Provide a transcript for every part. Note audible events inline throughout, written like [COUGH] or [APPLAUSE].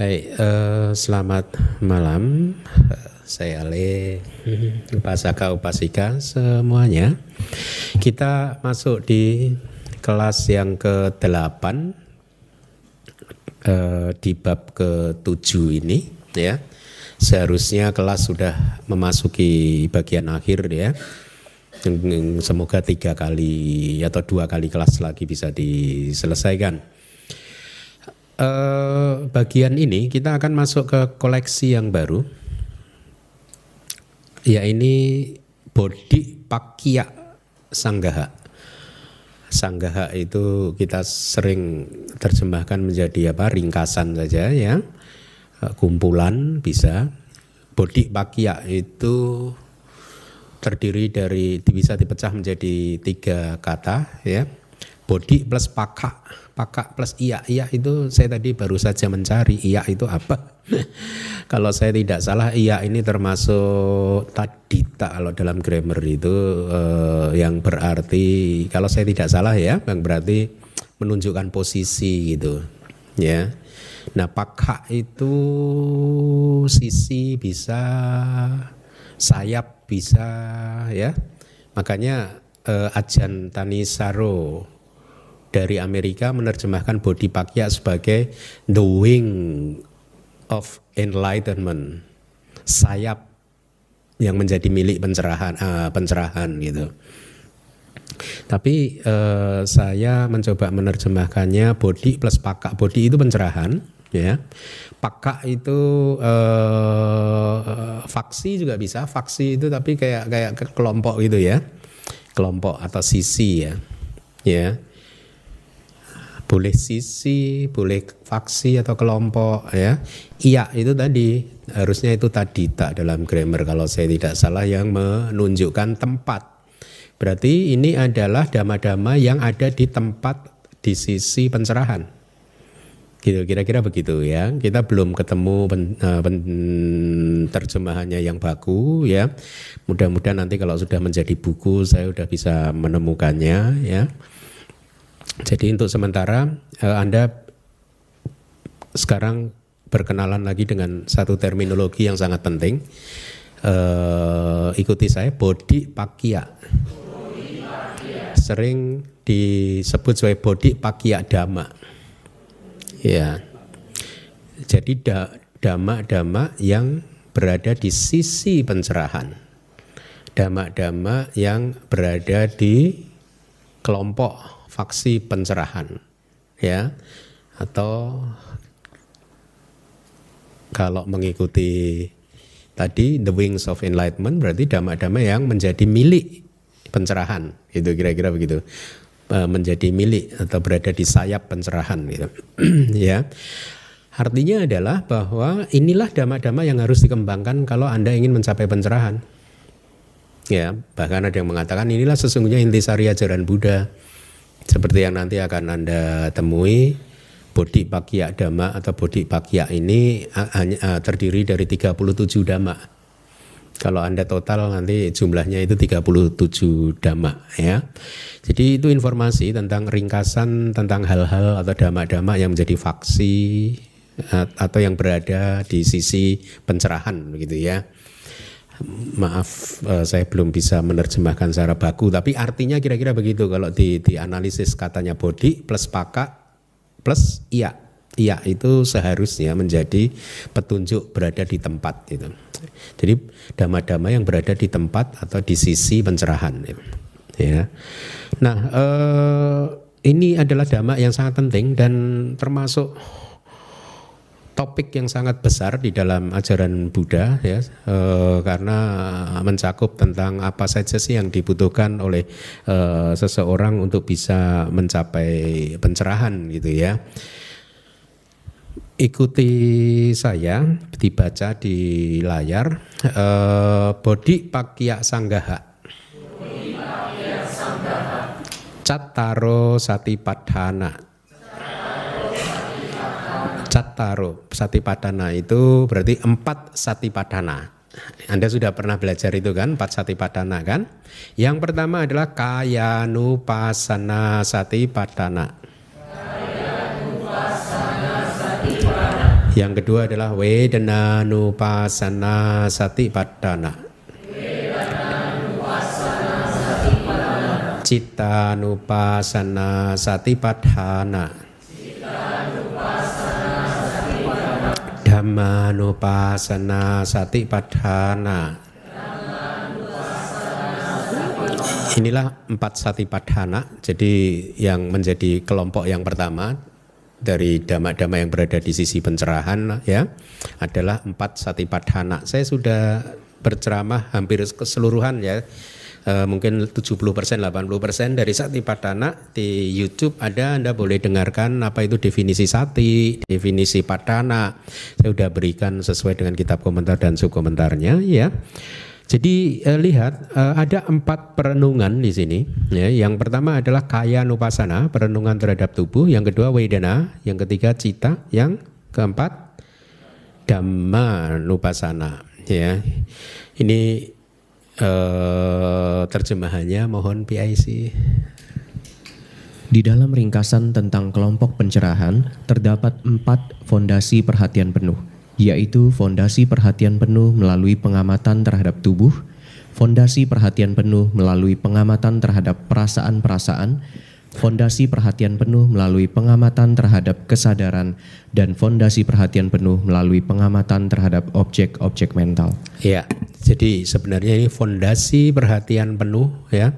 Hai, uh, eh, selamat malam. Saya Ale, Upasaka Upasika semuanya. Kita masuk di kelas yang ke-8 uh, eh, di bab ke-7 ini ya. Seharusnya kelas sudah memasuki bagian akhir ya. Semoga tiga kali atau dua kali kelas lagi bisa diselesaikan. Eh, bagian ini kita akan masuk ke koleksi yang baru. Ya ini Bodhi pakia Sanggaha. Sanggaha itu kita sering terjemahkan menjadi apa ringkasan saja ya eh, kumpulan bisa Bodhi pakia itu terdiri dari bisa dipecah menjadi tiga kata ya bodi plus paka paka plus iya iya itu saya tadi baru saja mencari iya itu apa [LAUGHS] kalau saya tidak salah iya ini termasuk tadi tak kalau dalam grammar itu eh, yang berarti kalau saya tidak salah ya yang berarti menunjukkan posisi gitu ya nah paka itu sisi bisa sayap bisa ya makanya eh, ajan tanisaro dari Amerika menerjemahkan Pakya sebagai the wing of enlightenment, sayap yang menjadi milik pencerahan, uh, pencerahan gitu. Tapi uh, saya mencoba menerjemahkannya body plus pakak. Body itu pencerahan, ya. Pakak itu uh, faksi juga bisa. Faksi itu tapi kayak kayak kelompok gitu ya, kelompok atau sisi ya, ya boleh sisi, boleh faksi atau kelompok ya. Iya itu tadi harusnya itu tadi tak dalam grammar kalau saya tidak salah yang menunjukkan tempat. Berarti ini adalah dama-dama yang ada di tempat di sisi pencerahan. Gitu kira-kira begitu ya. Kita belum ketemu pen, eh, pen, terjemahannya yang baku ya. Mudah-mudahan nanti kalau sudah menjadi buku saya sudah bisa menemukannya ya. Jadi untuk sementara eh, Anda sekarang berkenalan lagi dengan satu terminologi yang sangat penting. Uh, ikuti saya body pakia. pakia. Sering disebut sebagai body pakia dhamma. Ya. Jadi da, dhamma-dhamma yang berada di sisi pencerahan. Dhamma-dhamma yang berada di kelompok faksi pencerahan ya atau kalau mengikuti tadi the wings of enlightenment berarti dhamma-dhamma yang menjadi milik pencerahan itu kira-kira begitu e, menjadi milik atau berada di sayap pencerahan gitu [CLEARS THROAT] ya artinya adalah bahwa inilah dhamma-dhamma yang harus dikembangkan kalau anda ingin mencapai pencerahan ya bahkan ada yang mengatakan inilah sesungguhnya intisari ajaran Buddha seperti yang nanti akan Anda temui, Bodhi Pakya Dhamma atau Bodhi Pakya ini eh, hanya eh, terdiri dari 37 dhamma. Kalau Anda total nanti jumlahnya itu 37 dhamma ya. Jadi itu informasi tentang ringkasan tentang hal-hal atau dhamma-dhamma yang menjadi faksi eh, atau yang berada di sisi pencerahan begitu ya maaf uh, saya belum bisa menerjemahkan secara baku tapi artinya kira-kira begitu kalau di dianalisis katanya body plus paka plus iya iya itu seharusnya menjadi petunjuk berada di tempat itu Jadi dama-dama yang berada di tempat atau di sisi pencerahan gitu. ya. Nah, uh, ini adalah dhamma yang sangat penting dan termasuk topik yang sangat besar di dalam ajaran Buddha ya e, karena mencakup tentang apa saja sih yang dibutuhkan oleh e, seseorang untuk bisa mencapai pencerahan gitu ya. Ikuti saya dibaca di layar e, Bodhi Pakya Sanggaha. Cattaro Satipadhana Cattaro Satipadana itu berarti empat Satipadana. Anda sudah pernah belajar itu kan, empat Satipadana kan? Yang pertama adalah Kayanupasana Pasana sati Satipadana. Yang kedua adalah Wedananupasana Satipadana. padana. Cita Cittanupasana Satipadana. sati padana padhana. Inilah empat sati padhana. Jadi yang menjadi kelompok yang pertama dari dhamma-dhamma yang berada di sisi pencerahan ya adalah empat sati padhana. Saya sudah berceramah hampir keseluruhan ya Eh, mungkin 70 persen 80 persen dari sati Padana di YouTube ada Anda boleh dengarkan apa itu definisi sati, definisi padana. Saya sudah berikan sesuai dengan kitab komentar dan subkomentarnya ya. Jadi eh, lihat eh, ada empat perenungan di sini. Ya. Yang pertama adalah kaya nupasana, perenungan terhadap tubuh. Yang kedua wedana, yang ketiga cita, yang keempat dhamma nupasana. Ya. Ini Eh, terjemahannya mohon PIC. Di dalam ringkasan tentang kelompok pencerahan, terdapat empat fondasi perhatian penuh, yaitu fondasi perhatian penuh melalui pengamatan terhadap tubuh, fondasi perhatian penuh melalui pengamatan terhadap perasaan-perasaan, fondasi perhatian penuh melalui pengamatan terhadap kesadaran, dan fondasi perhatian penuh melalui pengamatan terhadap objek-objek mental. Iya. Jadi sebenarnya ini fondasi perhatian penuh ya.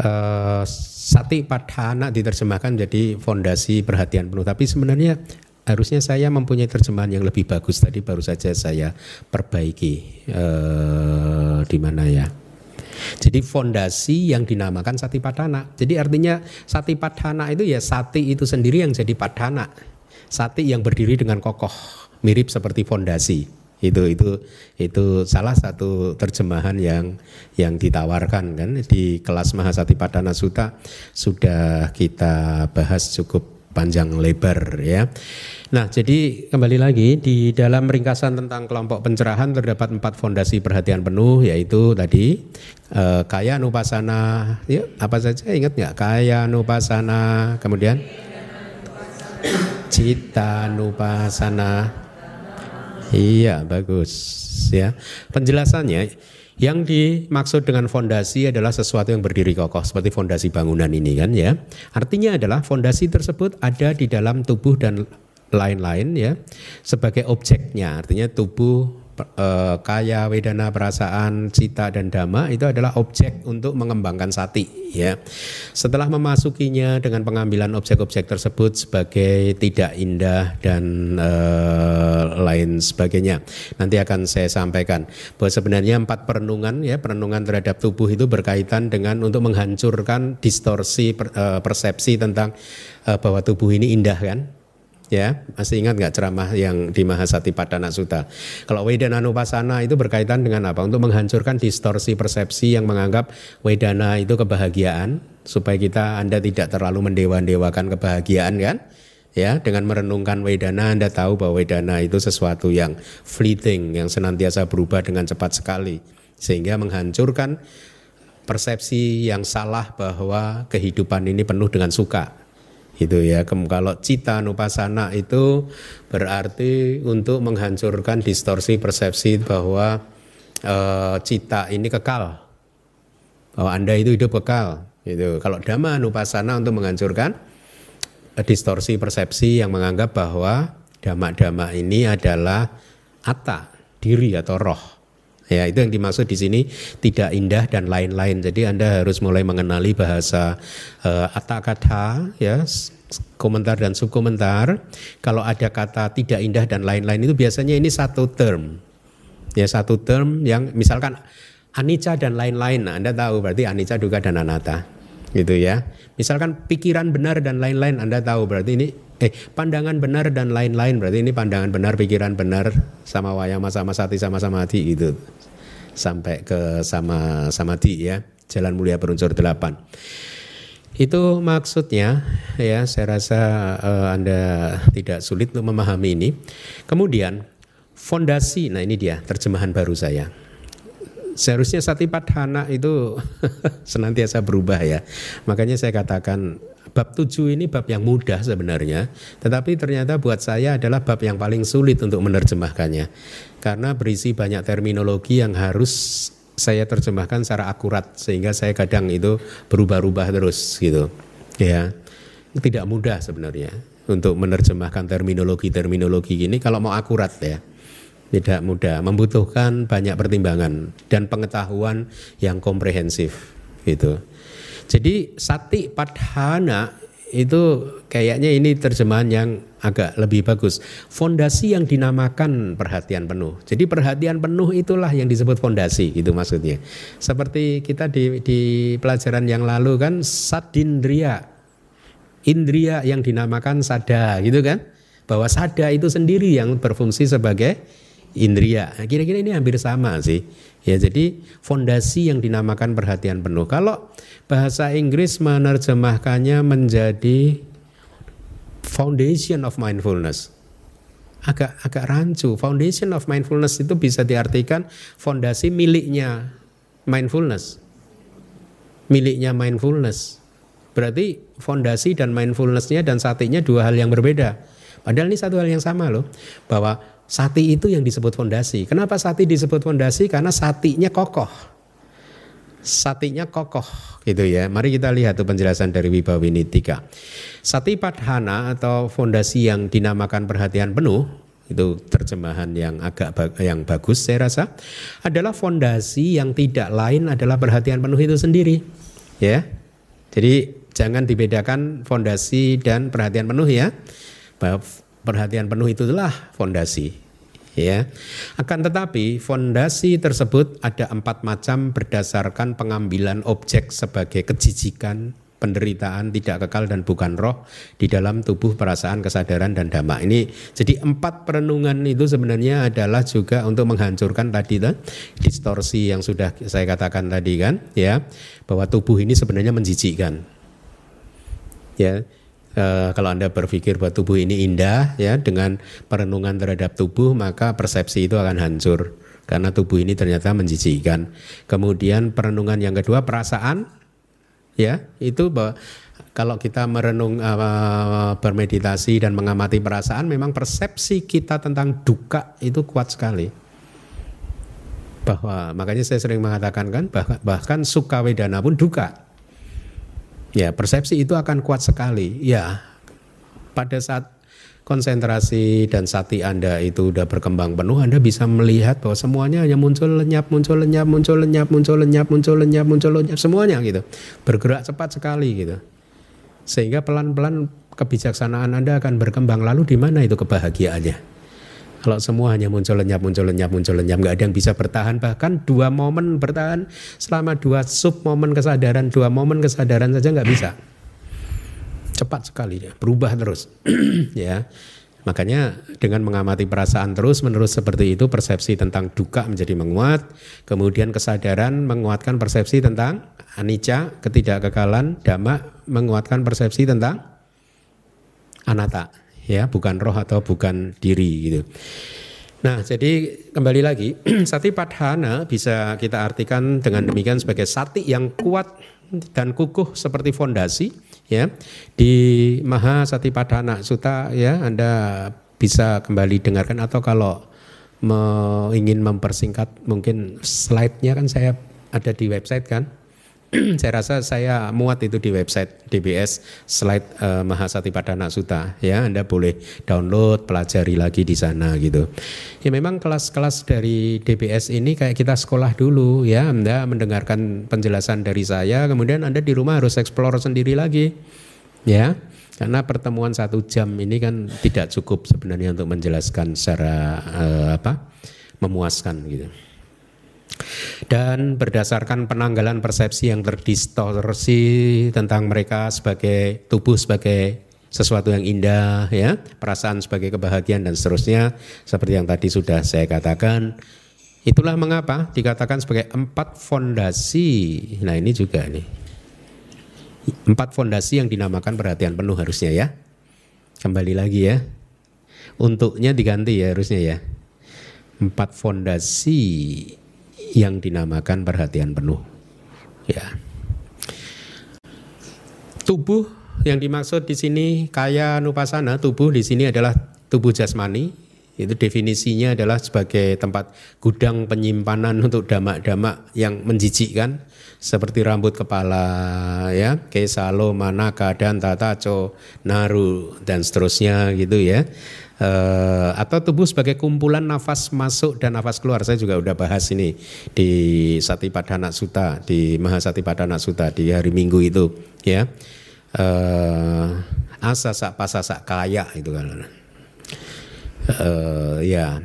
Eh, sati padhana diterjemahkan jadi fondasi perhatian penuh. Tapi sebenarnya harusnya saya mempunyai terjemahan yang lebih bagus tadi baru saja saya perbaiki uh, di mana ya. Jadi fondasi yang dinamakan sati padhana. Jadi artinya sati padhana itu ya sati itu sendiri yang jadi padhana. Sati yang berdiri dengan kokoh, mirip seperti fondasi itu itu itu salah satu terjemahan yang yang ditawarkan kan di kelas Mahasati Padana Suta sudah kita bahas cukup panjang lebar ya. Nah, jadi kembali lagi di dalam ringkasan tentang kelompok pencerahan terdapat empat fondasi perhatian penuh yaitu tadi eh, kaya nupasana, ya apa saja ingat nggak kaya nupasana, kemudian cita nupasana, Iya, bagus ya. Penjelasannya yang dimaksud dengan fondasi adalah sesuatu yang berdiri kokoh seperti fondasi bangunan ini kan ya. Artinya adalah fondasi tersebut ada di dalam tubuh dan lain-lain ya sebagai objeknya. Artinya tubuh Eh, kaya, wedana, perasaan, cita dan dhamma itu adalah objek untuk mengembangkan sati ya. Setelah memasukinya dengan pengambilan objek-objek tersebut sebagai tidak indah dan e, lain sebagainya. Nanti akan saya sampaikan bahwa sebenarnya empat perenungan ya, perenungan terhadap tubuh itu berkaitan dengan untuk menghancurkan distorsi per, e, persepsi tentang e, bahwa tubuh ini indah kan ya masih ingat nggak ceramah yang di Mahasati Padana Sutta kalau Wedana Nupasana itu berkaitan dengan apa untuk menghancurkan distorsi persepsi yang menganggap Wedana itu kebahagiaan supaya kita Anda tidak terlalu mendewa-dewakan kebahagiaan kan ya dengan merenungkan Wedana Anda tahu bahwa Wedana itu sesuatu yang fleeting yang senantiasa berubah dengan cepat sekali sehingga menghancurkan persepsi yang salah bahwa kehidupan ini penuh dengan suka gitu ya. Kalau cita nupasana itu berarti untuk menghancurkan distorsi persepsi bahwa e, cita ini kekal, bahwa anda itu hidup kekal. Gitu. Kalau dhamma nupasana untuk menghancurkan eh, distorsi persepsi yang menganggap bahwa dhamma-dhamma ini adalah atta, diri atau roh. Ya, itu yang dimaksud di sini tidak indah dan lain-lain. Jadi Anda harus mulai mengenali bahasa uh, kata ya, komentar dan subkomentar. Kalau ada kata tidak indah dan lain-lain itu biasanya ini satu term. Ya, satu term yang misalkan anicca dan lain-lain. Nah, Anda tahu berarti anicca juga dan anatta. Gitu ya. Misalkan pikiran benar dan lain-lain Anda tahu berarti ini eh pandangan benar dan lain-lain berarti ini pandangan benar pikiran benar sama wayama sama sati sama samadhi itu sampai ke sama samadhi ya jalan mulia berunsur delapan itu maksudnya ya saya rasa uh, anda tidak sulit untuk memahami ini kemudian fondasi nah ini dia terjemahan baru saya seharusnya sati padhana itu [LAUGHS] senantiasa berubah ya makanya saya katakan Bab tujuh ini bab yang mudah sebenarnya, tetapi ternyata buat saya adalah bab yang paling sulit untuk menerjemahkannya. Karena berisi banyak terminologi yang harus saya terjemahkan secara akurat sehingga saya kadang itu berubah-ubah terus gitu. Ya. Tidak mudah sebenarnya untuk menerjemahkan terminologi-terminologi ini kalau mau akurat ya tidak mudah, membutuhkan banyak pertimbangan dan pengetahuan yang komprehensif gitu. Jadi sati padhana itu kayaknya ini terjemahan yang agak lebih bagus. Fondasi yang dinamakan perhatian penuh. Jadi perhatian penuh itulah yang disebut fondasi itu maksudnya. Seperti kita di, di pelajaran yang lalu kan sadindria. Indria yang dinamakan sada gitu kan. Bahwa sada itu sendiri yang berfungsi sebagai indria. Nah, kira-kira ini hampir sama sih. Ya, jadi fondasi yang dinamakan perhatian penuh. Kalau bahasa Inggris menerjemahkannya menjadi foundation of mindfulness. Agak agak rancu. Foundation of mindfulness itu bisa diartikan fondasi miliknya mindfulness. Miliknya mindfulness. Berarti fondasi dan mindfulnessnya dan satinya dua hal yang berbeda. Padahal ini satu hal yang sama loh, bahwa Sati itu yang disebut fondasi. Kenapa sati disebut fondasi? Karena satinya kokoh. Satinya kokoh gitu ya. Mari kita lihat tuh penjelasan dari Wibawini 3. Sati padhana atau fondasi yang dinamakan perhatian penuh itu terjemahan yang agak ba yang bagus saya rasa adalah fondasi yang tidak lain adalah perhatian penuh itu sendiri ya. Jadi jangan dibedakan fondasi dan perhatian penuh ya. Bahwa perhatian penuh itulah fondasi ya akan tetapi fondasi tersebut ada empat macam berdasarkan pengambilan objek sebagai kejijikan penderitaan tidak kekal dan bukan roh di dalam tubuh perasaan kesadaran dan dhamma ini jadi empat perenungan itu sebenarnya adalah juga untuk menghancurkan tadi kan distorsi yang sudah saya katakan tadi kan ya bahwa tubuh ini sebenarnya menjijikkan ya e, kalau Anda berpikir bahwa tubuh ini indah ya dengan perenungan terhadap tubuh maka persepsi itu akan hancur karena tubuh ini ternyata menjijikan. Kemudian perenungan yang kedua perasaan ya itu bahwa kalau kita merenung e, bermeditasi dan mengamati perasaan memang persepsi kita tentang duka itu kuat sekali. Bahwa makanya saya sering mengatakan kan bahkan, bahkan sukawedana pun duka Ya, persepsi itu akan kuat sekali. Ya, pada saat konsentrasi dan sati Anda itu sudah berkembang penuh, Anda bisa melihat bahwa semuanya hanya muncul lenyap, muncul lenyap, muncul lenyap, muncul lenyap, muncul lenyap, muncul lenyap, semuanya gitu. Bergerak cepat sekali gitu. Sehingga pelan-pelan kebijaksanaan Anda akan berkembang. Lalu di mana itu kebahagiaannya? Kalau semua hanya muncul lenyap, muncul lenyap, muncul lenyap, nggak ada yang bisa bertahan. Bahkan dua momen bertahan selama dua sub momen kesadaran, dua momen kesadaran saja nggak bisa. Cepat sekali ya, berubah terus. [CLEARS THROAT] ya, Makanya dengan mengamati perasaan terus-menerus seperti itu persepsi tentang duka menjadi menguat, kemudian kesadaran menguatkan persepsi tentang anicca, ketidakkekalan, dhamma menguatkan persepsi tentang anatta ya bukan roh atau bukan diri gitu. Nah, jadi kembali lagi, [CLEARS THROAT] sati padhana bisa kita artikan dengan demikian sebagai sati yang kuat dan kukuh seperti fondasi ya. Di Maha Sati Padhana Suta ya Anda bisa kembali dengarkan atau kalau me ingin mempersingkat mungkin slide-nya kan saya ada di website kan [CLEARS THROAT] saya rasa saya muat itu di website DBS slide uh, eh, Mahasati Padana Suta ya Anda boleh download pelajari lagi di sana gitu ya memang kelas-kelas dari DBS ini kayak kita sekolah dulu ya Anda mendengarkan penjelasan dari saya kemudian Anda di rumah harus explore sendiri lagi ya karena pertemuan satu jam ini kan tidak cukup sebenarnya untuk menjelaskan secara uh, apa memuaskan gitu dan berdasarkan penanggalan persepsi yang terdistorsi tentang mereka sebagai tubuh sebagai sesuatu yang indah ya, perasaan sebagai kebahagiaan dan seterusnya seperti yang tadi sudah saya katakan. Itulah mengapa dikatakan sebagai empat fondasi. Nah, ini juga nih. Empat fondasi yang dinamakan perhatian penuh harusnya ya. Kembali lagi ya. Untuknya diganti ya harusnya ya. Empat fondasi yang dinamakan perhatian penuh. Ya. Tubuh yang dimaksud di sini kaya nupasana, tubuh di sini adalah tubuh jasmani. Itu definisinya adalah sebagai tempat gudang penyimpanan untuk damak-damak yang menjijikkan seperti rambut kepala ya, kesalo, manaka dan tataco, naru dan seterusnya gitu ya. Eh, atau tubuh sebagai kumpulan nafas masuk dan nafas keluar. Saya juga udah bahas ini di Satipadana Suta di Mahasatipadana Suta di hari Minggu itu, ya. Uh, eh, asa sak pasasak kaya itu kan. Uh, ya.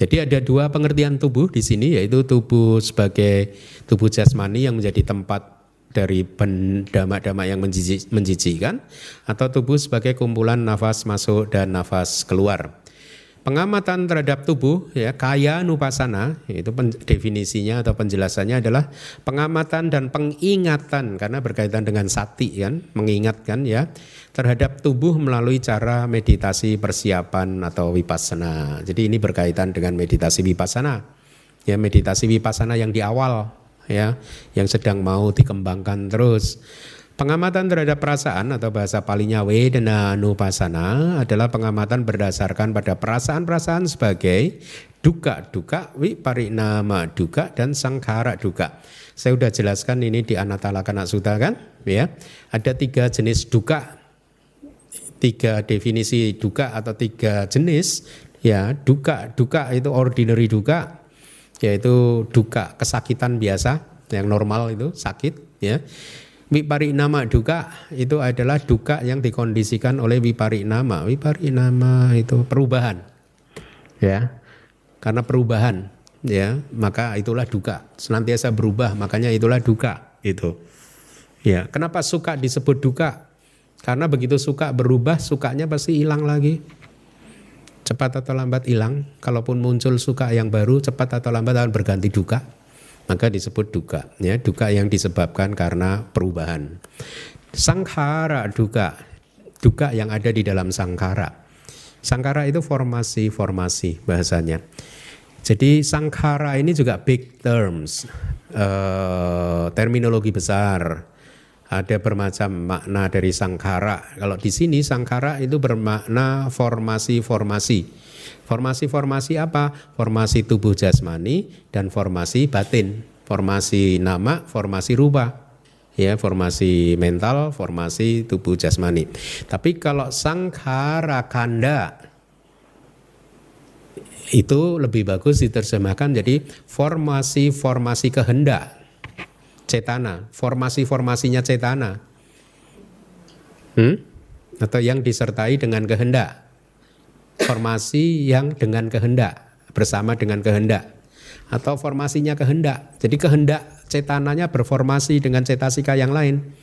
Jadi ada dua pengertian tubuh di sini yaitu tubuh sebagai tubuh jasmani yang menjadi tempat dari pendama-dama yang menjijik, menjijikkan atau tubuh sebagai kumpulan nafas masuk dan nafas keluar. Pengamatan terhadap tubuh ya kaya nupasana itu definisinya atau penjelasannya adalah pengamatan dan pengingatan karena berkaitan dengan sati kan mengingatkan ya terhadap tubuh melalui cara meditasi persiapan atau vipassana. Jadi ini berkaitan dengan meditasi vipassana. Ya meditasi vipassana yang di awal ya yang sedang mau dikembangkan terus. Pengamatan terhadap perasaan atau bahasa palingnya wedana nupasana adalah pengamatan berdasarkan pada perasaan-perasaan sebagai duka duka wiparinama duka dan sangkara duka. Saya sudah jelaskan ini di Anatalakana Suta kan, ya. Ada tiga jenis duka, tiga definisi duka atau tiga jenis, ya duka duka itu ordinary duka, yaitu duka kesakitan biasa yang normal itu sakit ya nama duka itu adalah duka yang dikondisikan oleh nama nama itu perubahan ya karena perubahan ya maka itulah duka senantiasa berubah makanya itulah duka itu ya kenapa suka disebut duka karena begitu suka berubah sukanya pasti hilang lagi cepat atau lambat hilang. Kalaupun muncul suka yang baru, cepat atau lambat akan berganti duka. Maka disebut duka, ya duka yang disebabkan karena perubahan. Sangkara duka, duka yang ada di dalam sangkara. Sangkara itu formasi-formasi bahasanya. Jadi sangkara ini juga big terms, uh, terminologi besar ada bermacam makna dari sangkara. Kalau di sini sangkara itu bermakna formasi-formasi. Formasi-formasi apa? Formasi tubuh jasmani dan formasi batin. Formasi nama, formasi rupa. Ya, formasi mental, formasi tubuh jasmani. Tapi kalau sangkara kanda itu lebih bagus diterjemahkan jadi formasi-formasi kehendak cetana, formasi-formasinya cetana. Hmm? Atau yang disertai dengan kehendak. Formasi yang dengan kehendak, bersama dengan kehendak. Atau formasinya kehendak. Jadi kehendak cetananya berformasi dengan cetasika yang lain.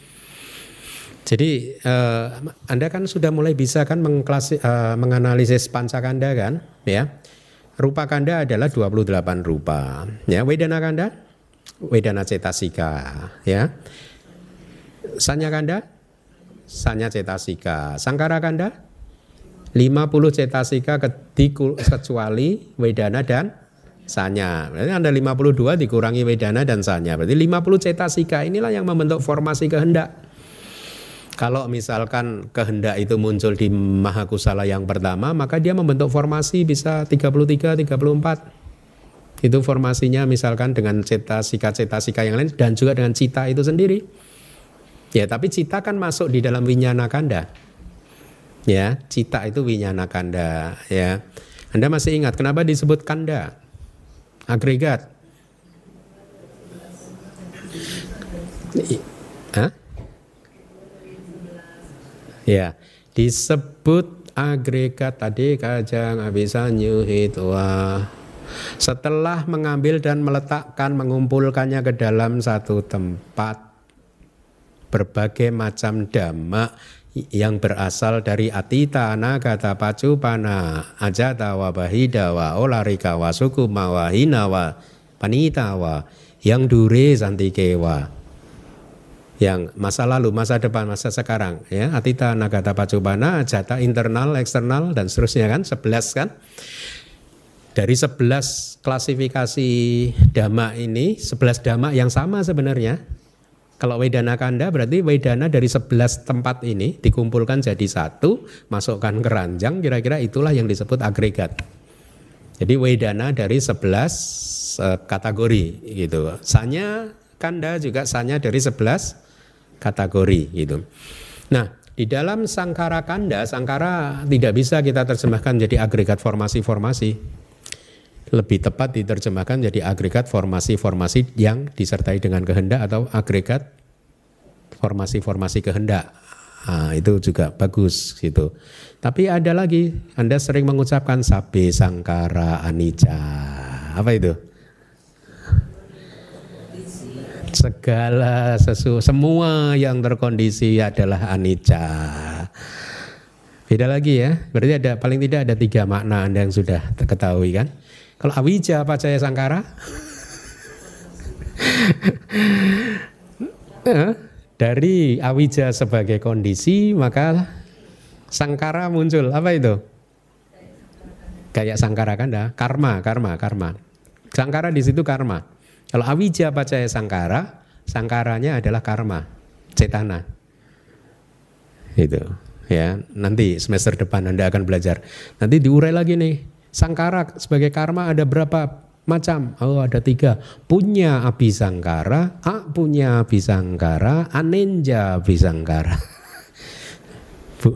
Jadi eh, Anda kan sudah mulai bisa kan mengklasi, eh, menganalisis pancakanda kan, ya. Rupa kanda adalah 28 rupa. Ya, wedana kanda Wedana cetasika, ya. Sanya kanda, sanya cetasika. Sangkara kanda, 50 cetasika kecuali wedana dan sanya. Berarti Anda 52 dikurangi wedana dan sanya. Berarti 50 cetasika inilah yang membentuk formasi kehendak. Kalau misalkan kehendak itu muncul di mahakusala yang pertama, maka dia membentuk formasi bisa 33, 34. Itu formasinya misalkan dengan cita sika, cita sika yang lain dan juga dengan cita itu sendiri. Ya, tapi cita kan masuk di dalam winyana kanda. Ya, cita itu winyana kanda, ya. Anda masih ingat kenapa disebut kanda? Agregat. Hah? Ya, disebut agregat tadi kajang abisanyu hitwa setelah mengambil dan meletakkan mengumpulkannya ke dalam satu tempat berbagai macam dhamma yang berasal dari atita nagata pacupana ajata wabahida wa olarika wa suku mawahina wa panita wa yang dure santikewa yang masa lalu masa depan masa sekarang ya atita nagata pacupana ajata internal eksternal dan seterusnya kan sebelas kan dari 11 klasifikasi dhamma ini, 11 dhamma yang sama sebenarnya. Kalau Wedana Kanda berarti Wedana dari 11 tempat ini dikumpulkan jadi satu, masukkan ke ranjang, kira-kira itulah yang disebut agregat. Jadi Wedana dari 11 uh, eh, kategori gitu. Sanya Kanda juga sanya dari 11 kategori gitu. Nah, di dalam sangkara kanda, sangkara tidak bisa kita terjemahkan jadi agregat formasi-formasi lebih tepat diterjemahkan jadi agregat formasi-formasi yang disertai dengan kehendak atau agregat formasi-formasi kehendak. Nah, itu juga bagus gitu. Tapi ada lagi, Anda sering mengucapkan sabe sangkara anicca. Apa itu? Segala sesu, semua yang terkondisi adalah anicca. Beda lagi ya, berarti ada paling tidak ada tiga makna Anda yang sudah ketahui kan. Kalau awija pacaya sangkara eh, dari awija sebagai kondisi maka sangkara muncul. Apa itu? Kayak sangkara kan dah, karma, karma, karma. Sangkara di situ karma. Kalau awija pacaya sangkara, sangkaranya adalah karma, cetana. Itu ya nanti semester depan anda akan belajar nanti diurai lagi nih Sangkara sebagai karma ada berapa macam? Oh ada tiga. Punya api sangkara, a punya api sangkara, anenja api sangkara. [LAUGHS]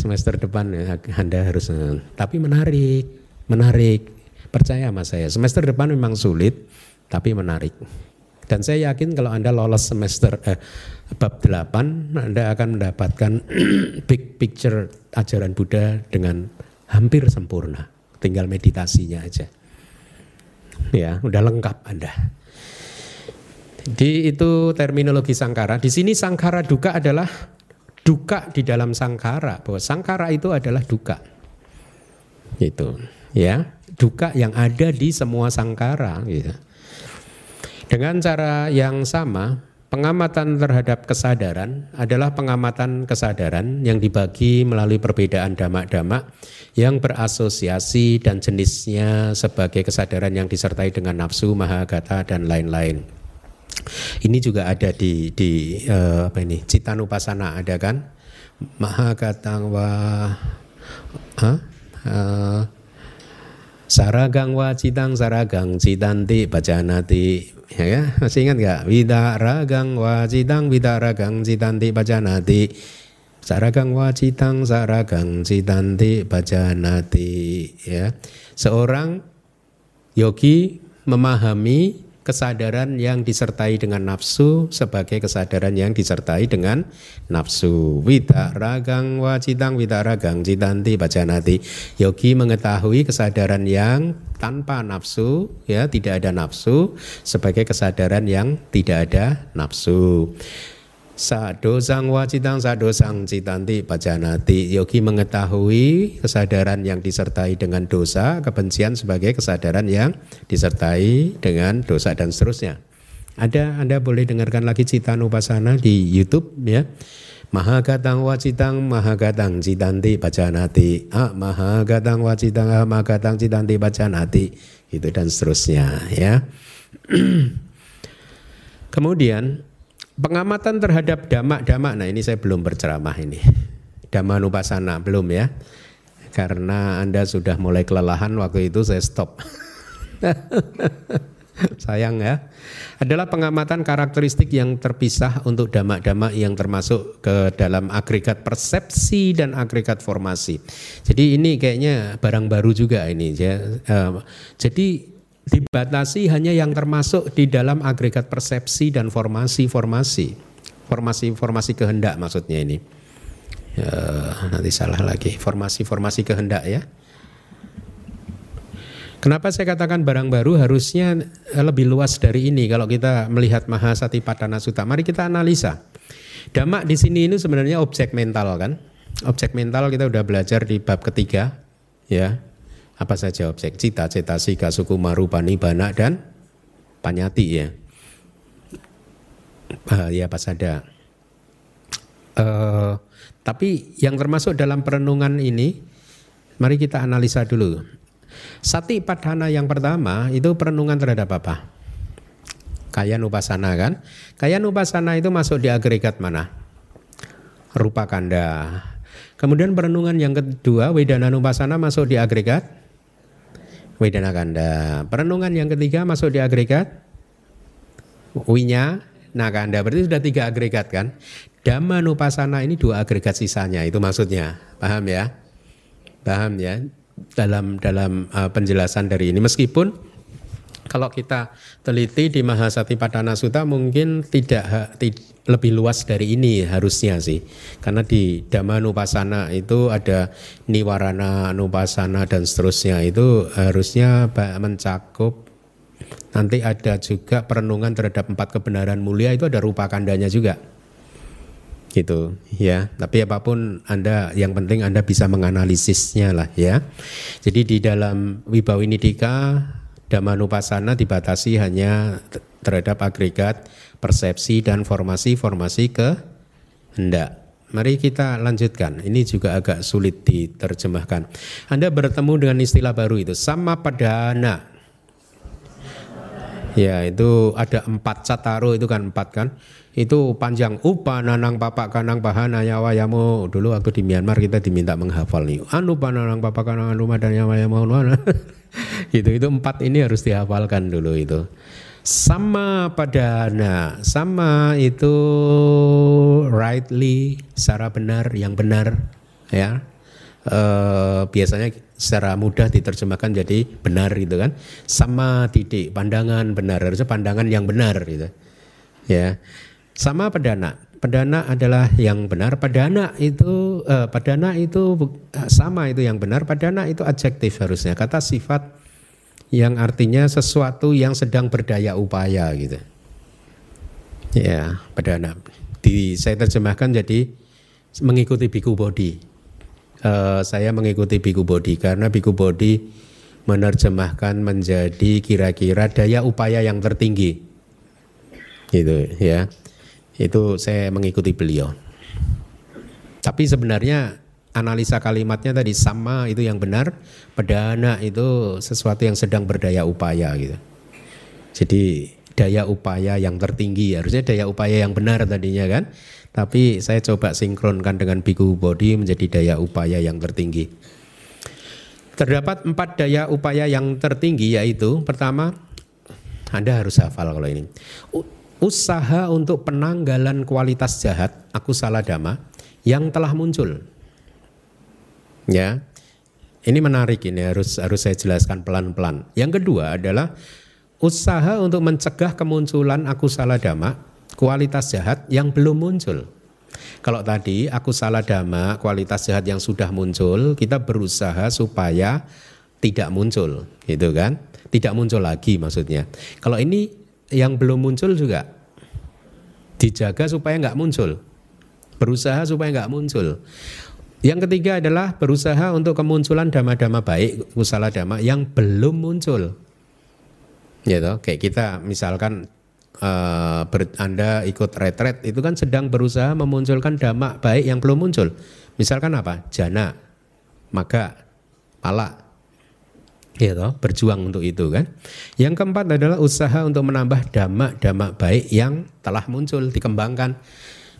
Semester depan ya, Anda harus eh, tapi menarik, menarik. Percaya sama saya. Semester depan memang sulit, tapi menarik. Dan saya yakin kalau Anda lolos semester eh, bab 8, Anda akan mendapatkan [CLEARS THROAT] big picture ajaran Buddha dengan hampir sempurna. Tinggal meditasinya aja. Ya, udah lengkap Anda. Di itu terminologi sangkara. Di sini sangkara duka adalah duka di dalam sangkara. Bahwa sangkara itu adalah duka. Itu, ya. Duka yang ada di semua sangkara gitu. Dengan cara yang sama, Pengamatan terhadap kesadaran adalah pengamatan kesadaran yang dibagi melalui perbedaan damak-damak yang berasosiasi dan jenisnya sebagai kesadaran yang disertai dengan nafsu, mahagata dan lain-lain. Ini juga ada di di uh, apa ini? Citanupasana ada kan? Mahagata wa huh? uh, eh, Saragang wa citang saragang citanti bacanati ya, ya? masih ingat nggak ragang wajidang ragang citanti bajanati saragang wajidang saragang citanti bajanati ya seorang yogi memahami kesadaran yang disertai dengan nafsu sebagai kesadaran yang disertai dengan nafsu widaragang wacitang widaragang citanti bajanati yogi mengetahui kesadaran yang tanpa nafsu ya tidak ada nafsu sebagai kesadaran yang tidak ada nafsu wajitang, wacitang sadosang citanti pajanati Yogi mengetahui kesadaran yang disertai dengan dosa Kebencian sebagai kesadaran yang disertai dengan dosa dan seterusnya Ada Anda boleh dengarkan lagi nupasana di Youtube ya Mahagatang wacitang mahagatang citanti pajanati ah mahagatang wacitang ah mahagatang citanti pajanati itu dan seterusnya ya [CLEARS THROAT] Kemudian Pengamatan terhadap damak-damak, nah ini saya belum berceramah ini. nupasana belum ya. Karena Anda sudah mulai kelelahan waktu itu saya stop. [LAUGHS] Sayang ya. Adalah pengamatan karakteristik yang terpisah untuk damak-damak yang termasuk ke dalam agregat persepsi dan agregat formasi. Jadi ini kayaknya barang baru juga ini. Ya. Eh, jadi dibatasi hanya yang termasuk di dalam agregat persepsi dan formasi-formasi, formasi-formasi kehendak maksudnya ini. Ya, nanti salah lagi, formasi-formasi kehendak ya. Kenapa saya katakan barang baru harusnya eh, lebih luas dari ini kalau kita melihat Mahasatipadana Sutta. Mari kita analisa. Damak di sini ini sebenarnya objek mental kan. Objek mental kita udah belajar di bab ketiga ya. Apa saja objek? Cita, cita sika suku, marupa, bana dan panyati ya. pas apa Uh, eh, tapi yang termasuk dalam perenungan ini, mari kita analisa dulu. Sati padhana yang pertama itu perenungan terhadap apa? Kaya nupasana kan? Kaya nupasana itu masuk di agregat mana? Rupa kanda. Kemudian perenungan yang kedua, wedana nupasana masuk di agregat Widana kanda. Perenungan yang ketiga masuk di agregat. Winya nakanda. Berarti sudah tiga agregat kan? Dhamma nupasana ini dua agregat sisanya itu maksudnya. Paham ya? Paham ya? Dalam dalam uh, penjelasan dari ini meskipun kalau kita teliti di Mahasati Padana Sutta mungkin tidak lebih luas dari ini harusnya sih. Karena di Dhamma Nupasana itu ada Niwarana Nupasana dan seterusnya itu harusnya mencakup Nanti ada juga perenungan terhadap empat kebenaran mulia itu ada rupa kandanya juga. Gitu ya. Tapi apapun Anda yang penting Anda bisa menganalisisnya lah ya. Jadi di dalam Wibawinidika Dhammanupasana dibatasi hanya terhadap agregat persepsi dan formasi-formasi kehendak. Mari kita lanjutkan. Ini juga agak sulit diterjemahkan. Anda bertemu dengan istilah baru itu sama padana. Ya itu ada empat cataro itu kan empat kan itu panjang upa nanang papa kanang pahana nyawa yamu dulu waktu di Myanmar kita diminta menghafal nih anu panang papa kanang anu dan nyawa yamu anu [LAUGHS] itu itu empat ini harus dihafalkan dulu itu sama padana sama itu rightly secara benar yang benar ya e, biasanya secara mudah diterjemahkan jadi benar gitu kan sama titik pandangan benar harusnya pandangan yang benar gitu ya sama pedana. Pedana adalah yang benar. Pedana itu eh, pedana itu eh, sama itu yang benar. Pedana itu adjektif harusnya. Kata sifat yang artinya sesuatu yang sedang berdaya upaya gitu. Ya, pedana. Di saya terjemahkan jadi mengikuti biku body. Uh, eh, saya mengikuti biku body karena biku body menerjemahkan menjadi kira-kira daya upaya yang tertinggi. Gitu ya. Itu saya mengikuti beliau. Tapi sebenarnya analisa kalimatnya tadi sama itu yang benar, pedana itu sesuatu yang sedang berdaya upaya gitu. Jadi daya upaya yang tertinggi harusnya daya upaya yang benar tadinya kan. Tapi saya coba sinkronkan dengan biku body menjadi daya upaya yang tertinggi. Terdapat empat daya upaya yang tertinggi yaitu pertama Anda harus hafal kalau ini usaha untuk penanggalan kualitas jahat aku salah dama yang telah muncul. Ya. Ini menarik ini harus harus saya jelaskan pelan-pelan. Yang kedua adalah usaha untuk mencegah kemunculan aku salah dama kualitas jahat yang belum muncul. Kalau tadi aku salah dama kualitas jahat yang sudah muncul, kita berusaha supaya tidak muncul, gitu kan? Tidak muncul lagi maksudnya. Kalau ini yang belum muncul juga dijaga supaya nggak muncul. Berusaha supaya nggak muncul. Yang ketiga adalah berusaha untuk kemunculan dhamma dama baik, usaha dhamma yang belum muncul. Gitu, kayak kita misalkan uh, ber, Anda ikut retret itu kan sedang berusaha memunculkan dhamma baik yang belum muncul. Misalkan apa? Jana, maga, pala, ya berjuang untuk itu kan. Yang keempat adalah usaha untuk menambah damak-damak baik yang telah muncul, dikembangkan.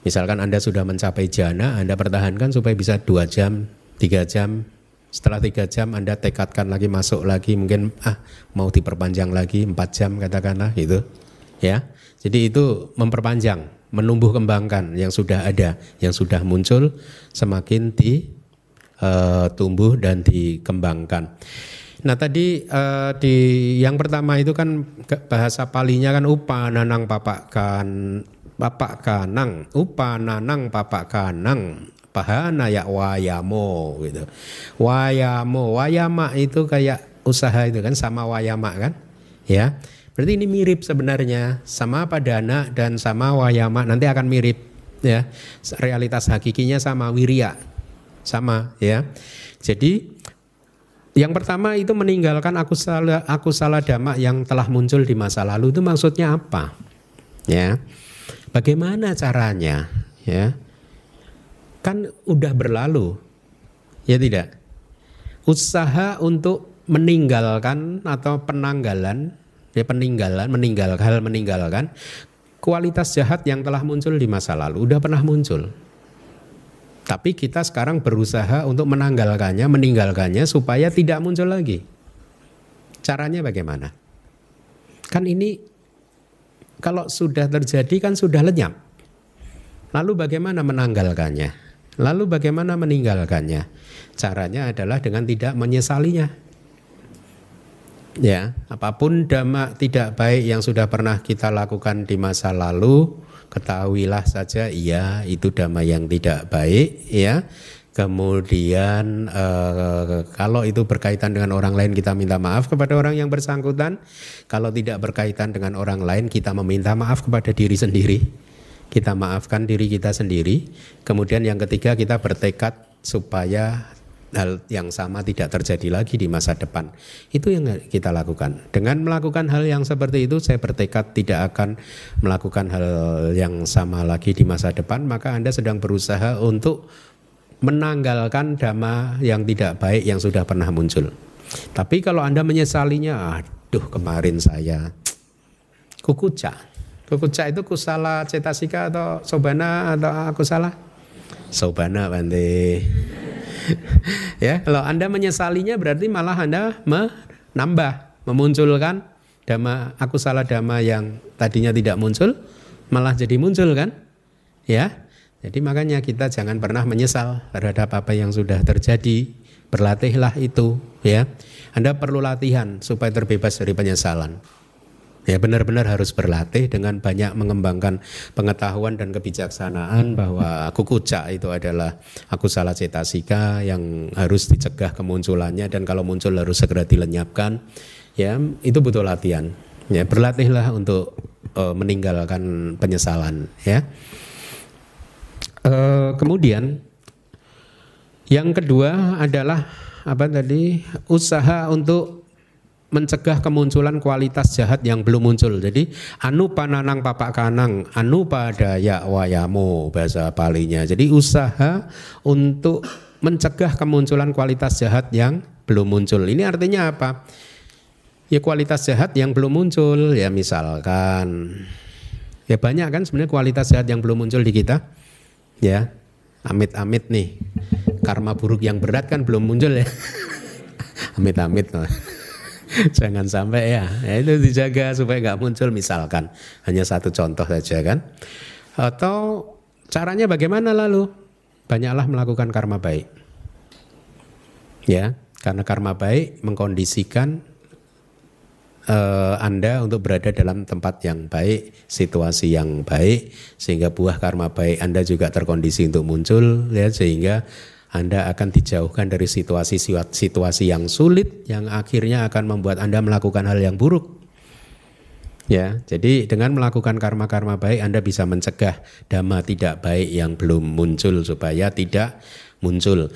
Misalkan Anda sudah mencapai jana, Anda pertahankan supaya bisa dua jam, tiga jam. Setelah tiga jam Anda tekadkan lagi masuk lagi mungkin ah mau diperpanjang lagi empat jam katakanlah gitu ya. Jadi itu memperpanjang, menumbuh kembangkan yang sudah ada, yang sudah muncul semakin ditumbuh eh, dan dikembangkan. Nah tadi uh, di yang pertama itu kan bahasa palinya kan upa nanang papa kan bapak kanang upa nanang papa kanang pahana ya wayamo gitu. Wayamo, wayama itu kayak usaha itu kan sama wayama kan? Ya. Berarti ini mirip sebenarnya sama padana dan sama wayama nanti akan mirip ya. Realitas hakikinya sama wiria Sama ya. Jadi yang pertama itu meninggalkan aku salah aku salah dama yang telah muncul di masa lalu itu maksudnya apa? Ya. Bagaimana caranya? Ya. Kan udah berlalu. Ya tidak? Usaha untuk meninggalkan atau penanggalan ya peninggalan meninggal hal meninggalkan kualitas jahat yang telah muncul di masa lalu udah pernah muncul tapi kita sekarang berusaha untuk menanggalkannya, meninggalkannya supaya tidak muncul lagi. Caranya bagaimana? Kan ini kalau sudah terjadi kan sudah lenyap. Lalu bagaimana menanggalkannya? Lalu bagaimana meninggalkannya? Caranya adalah dengan tidak menyesalinya. Ya, apapun dama tidak baik yang sudah pernah kita lakukan di masa lalu, ketahuilah saja iya itu damai yang tidak baik ya Kemudian eh, kalau itu berkaitan dengan orang lain kita minta maaf kepada orang yang bersangkutan. Kalau tidak berkaitan dengan orang lain kita meminta maaf kepada diri sendiri. Kita maafkan diri kita sendiri. Kemudian yang ketiga kita bertekad supaya hal yang sama tidak terjadi lagi di masa depan. Itu yang kita lakukan. Dengan melakukan hal yang seperti itu, saya bertekad tidak akan melakukan hal yang sama lagi di masa depan. Maka Anda sedang berusaha untuk menanggalkan dhamma yang tidak baik yang sudah pernah muncul. Tapi kalau Anda menyesalinya, aduh kemarin saya kukuca. Kukuca itu kusala cetasika atau sobana atau aku salah? Sobana Bante. [LAUGHS] ya, kalau Anda menyesalinya berarti malah Anda menambah, memunculkan dama aku salah dhamma yang tadinya tidak muncul malah jadi muncul kan? Ya. Jadi makanya kita jangan pernah menyesal terhadap apa yang sudah terjadi. Berlatihlah itu ya. Anda perlu latihan supaya terbebas dari penyesalan. Ya benar-benar harus berlatih dengan banyak mengembangkan pengetahuan dan kebijaksanaan bahwa aku kucak itu adalah aku salah cetasika yang harus dicegah kemunculannya dan kalau muncul harus segera dilenyapkan. Ya itu butuh latihan. Ya berlatihlah untuk uh, meninggalkan penyesalan. Ya. Uh, kemudian yang kedua adalah apa tadi usaha untuk mencegah kemunculan kualitas jahat yang belum muncul. Jadi anu pananang papak kanang, anu ya wayamu bahasa palinya. Jadi usaha untuk mencegah kemunculan kualitas jahat yang belum muncul. Ini artinya apa? Ya kualitas jahat yang belum muncul ya misalkan ya banyak kan sebenarnya kualitas jahat yang belum muncul di kita. Ya. Amit-amit nih. Karma buruk yang berat kan belum muncul ya. [LAUGHS] Amit-amit. [LAUGHS] Jangan sampai ya. ya. Itu dijaga supaya nggak muncul misalkan. Hanya satu contoh saja kan. Atau caranya bagaimana lalu? Banyaklah melakukan karma baik. Ya, karena karma baik mengkondisikan uh, Anda untuk berada dalam tempat yang baik, situasi yang baik, sehingga buah karma baik Anda juga terkondisi untuk muncul, ya, sehingga anda akan dijauhkan dari situasi-situasi yang sulit yang akhirnya akan membuat Anda melakukan hal yang buruk. Ya, jadi dengan melakukan karma-karma baik Anda bisa mencegah dhamma tidak baik yang belum muncul supaya tidak muncul.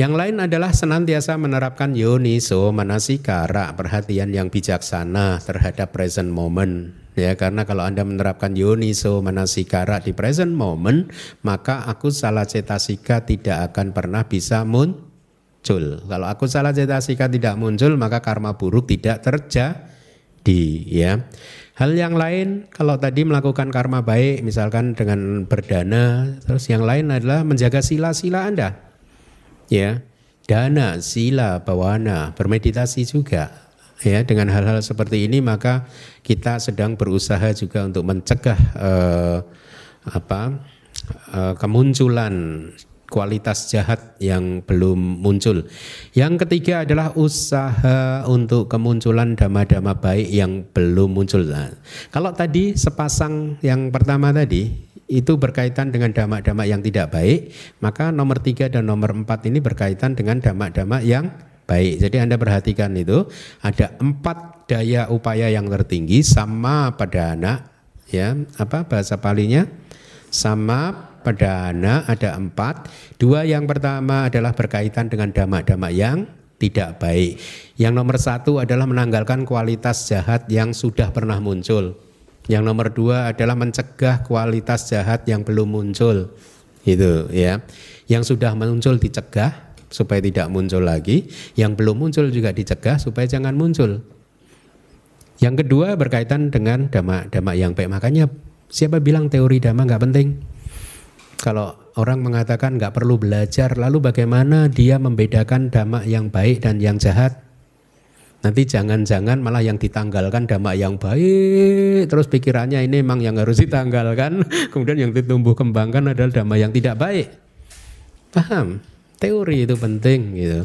Yang lain adalah senantiasa menerapkan yoniso manasikara, perhatian yang bijaksana terhadap present moment ya karena kalau Anda menerapkan yoniso manasikara di present moment maka aku salah cetasika tidak akan pernah bisa muncul. Kalau aku salah cetasika tidak muncul maka karma buruk tidak terjadi ya. Hal yang lain kalau tadi melakukan karma baik misalkan dengan berdana terus yang lain adalah menjaga sila-sila Anda. Ya. Dana, sila, bawana, bermeditasi juga ya dengan hal-hal seperti ini maka kita sedang berusaha juga untuk mencegah eh, apa eh, kemunculan kualitas jahat yang belum muncul. Yang ketiga adalah usaha untuk kemunculan dama-dama baik yang belum muncul. Nah, kalau tadi sepasang yang pertama tadi itu berkaitan dengan dama-dama yang tidak baik, maka nomor tiga dan nomor empat ini berkaitan dengan dama-dama yang baik. Jadi Anda perhatikan itu ada empat daya upaya yang tertinggi sama pada anak ya apa bahasa palinya sama pada anak ada empat dua yang pertama adalah berkaitan dengan damak-damak yang tidak baik yang nomor satu adalah menanggalkan kualitas jahat yang sudah pernah muncul yang nomor dua adalah mencegah kualitas jahat yang belum muncul itu ya yang sudah muncul dicegah supaya tidak muncul lagi. Yang belum muncul juga dicegah supaya jangan muncul. Yang kedua berkaitan dengan dhamma-dhamma yang baik. Makanya siapa bilang teori dhamma nggak penting? Kalau orang mengatakan nggak perlu belajar, lalu bagaimana dia membedakan dhamma yang baik dan yang jahat? Nanti jangan-jangan malah yang ditanggalkan dhamma yang baik, terus pikirannya ini memang yang harus ditanggalkan, [LAUGHS] kemudian yang ditumbuh kembangkan adalah dhamma yang tidak baik. Paham? teori itu penting gitu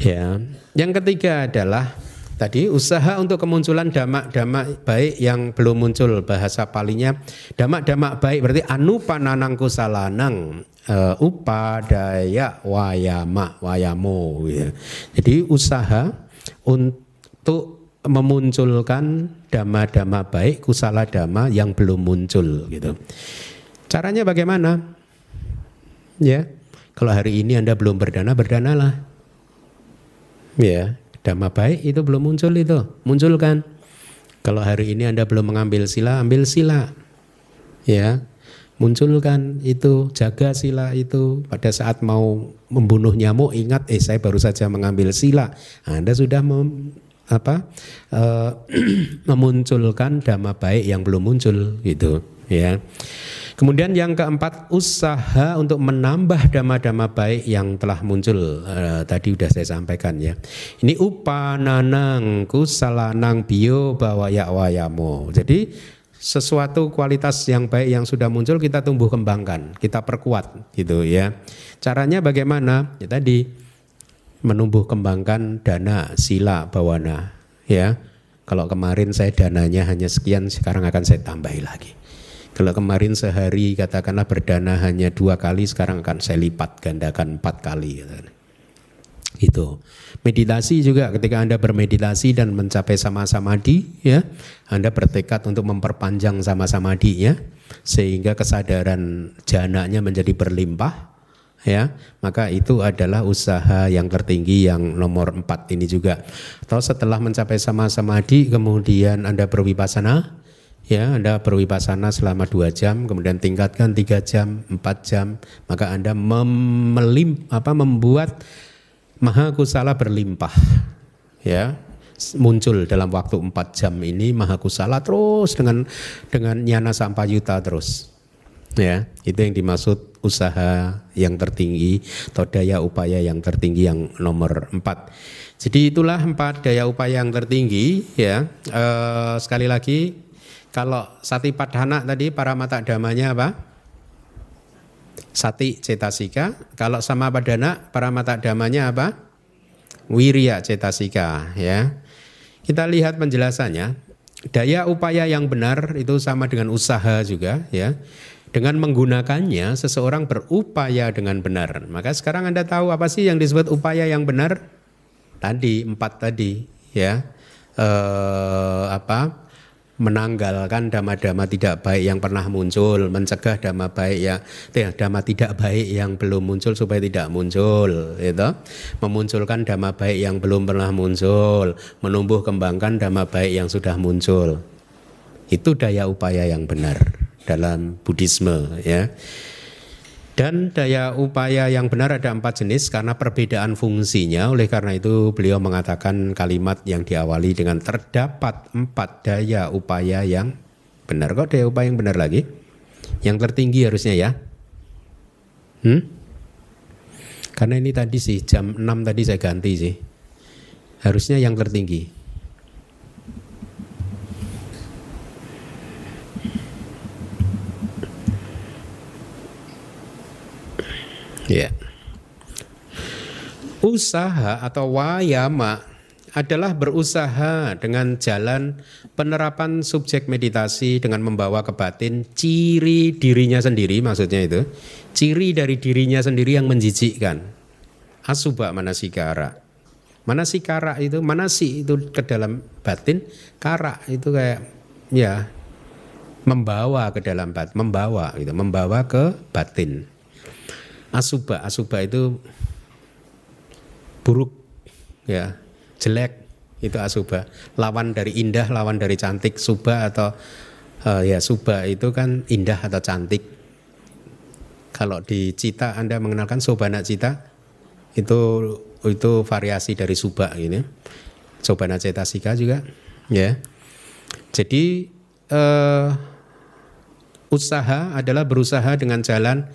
ya yang ketiga adalah tadi usaha untuk kemunculan damak-damak baik yang belum muncul bahasa palingnya damak-damak baik berarti anupa nanangku salanang uh, eh, upadaya wayama wayamo gitu. jadi usaha untuk memunculkan dama-dama baik kusala dama yang belum muncul gitu caranya bagaimana ya kalau hari ini Anda belum berdana, berdanalah. Ya, dhamma baik itu belum muncul itu. Munculkan. Kalau hari ini Anda belum mengambil sila, ambil sila. Ya, munculkan itu jaga sila itu pada saat mau membunuh nyamuk ingat eh saya baru saja mengambil sila anda sudah mem, apa uh, [CLEARS THROAT] memunculkan dhamma baik yang belum muncul gitu ya. Kemudian yang keempat usaha untuk menambah dhamma-dhamma baik yang telah muncul uh, tadi sudah saya sampaikan ya. Ini upananang kusalanang bio bawa yakwayamo. Jadi sesuatu kualitas yang baik yang sudah muncul kita tumbuh kembangkan, kita perkuat gitu ya. Caranya bagaimana? Ya tadi menumbuh kembangkan dana sila bawana ya. Kalau kemarin saya dananya hanya sekian, sekarang akan saya tambahi lagi. Kalau kemarin sehari katakanlah berdana hanya dua kali, sekarang akan saya lipat gandakan empat kali. Itu meditasi juga ketika anda bermeditasi dan mencapai sama sama di, ya, anda bertekad untuk memperpanjang sama sama di, ya, sehingga kesadaran jananya menjadi berlimpah ya maka itu adalah usaha yang tertinggi yang nomor empat ini juga atau setelah mencapai sama sama di, kemudian anda berwipasana ya Anda perwipasana selama dua jam kemudian tingkatkan tiga jam empat jam maka Anda memelim apa membuat maha kusala berlimpah ya muncul dalam waktu empat jam ini maha kusala terus dengan dengan nyana juta terus ya itu yang dimaksud usaha yang tertinggi atau daya upaya yang tertinggi yang nomor empat jadi itulah empat daya upaya yang tertinggi ya e, sekali lagi kalau sati padhana tadi para mata damanya apa? Sati cetasika. Kalau sama padhana para mata damanya apa? Wirya cetasika ya. Kita lihat penjelasannya. Daya upaya yang benar itu sama dengan usaha juga ya. Dengan menggunakannya seseorang berupaya dengan benar. Maka sekarang Anda tahu apa sih yang disebut upaya yang benar? Tadi empat tadi ya. Eh, apa? menanggalkan dama-dama tidak baik yang pernah muncul, mencegah dama baik ya, ya dama tidak baik yang belum muncul supaya tidak muncul, itu Memunculkan dama baik yang belum pernah muncul, menumbuh kembangkan dama baik yang sudah muncul. Itu daya upaya yang benar dalam Buddhisme ya. Dan daya upaya yang benar ada empat jenis karena perbedaan fungsinya. Oleh karena itu beliau mengatakan kalimat yang diawali dengan terdapat empat daya upaya yang benar. Kok daya upaya yang benar lagi? Yang tertinggi harusnya ya. Hmm? Karena ini tadi sih jam 6 tadi saya ganti sih. Harusnya yang tertinggi. Ya. Usaha atau wayama adalah berusaha dengan jalan penerapan subjek meditasi dengan membawa ke batin ciri dirinya sendiri maksudnya itu ciri dari dirinya sendiri yang menjijikkan asuba manasikara manasikara itu manasi itu ke dalam batin kara itu kayak ya membawa ke dalam batin membawa gitu membawa ke batin asuba asuba itu buruk ya jelek itu asuba lawan dari indah lawan dari cantik suba atau uh, ya suba itu kan indah atau cantik kalau di cita anda mengenalkan sobana cita itu itu variasi dari suba ini gitu ya. sobana cetasika juga ya jadi uh, usaha adalah berusaha dengan jalan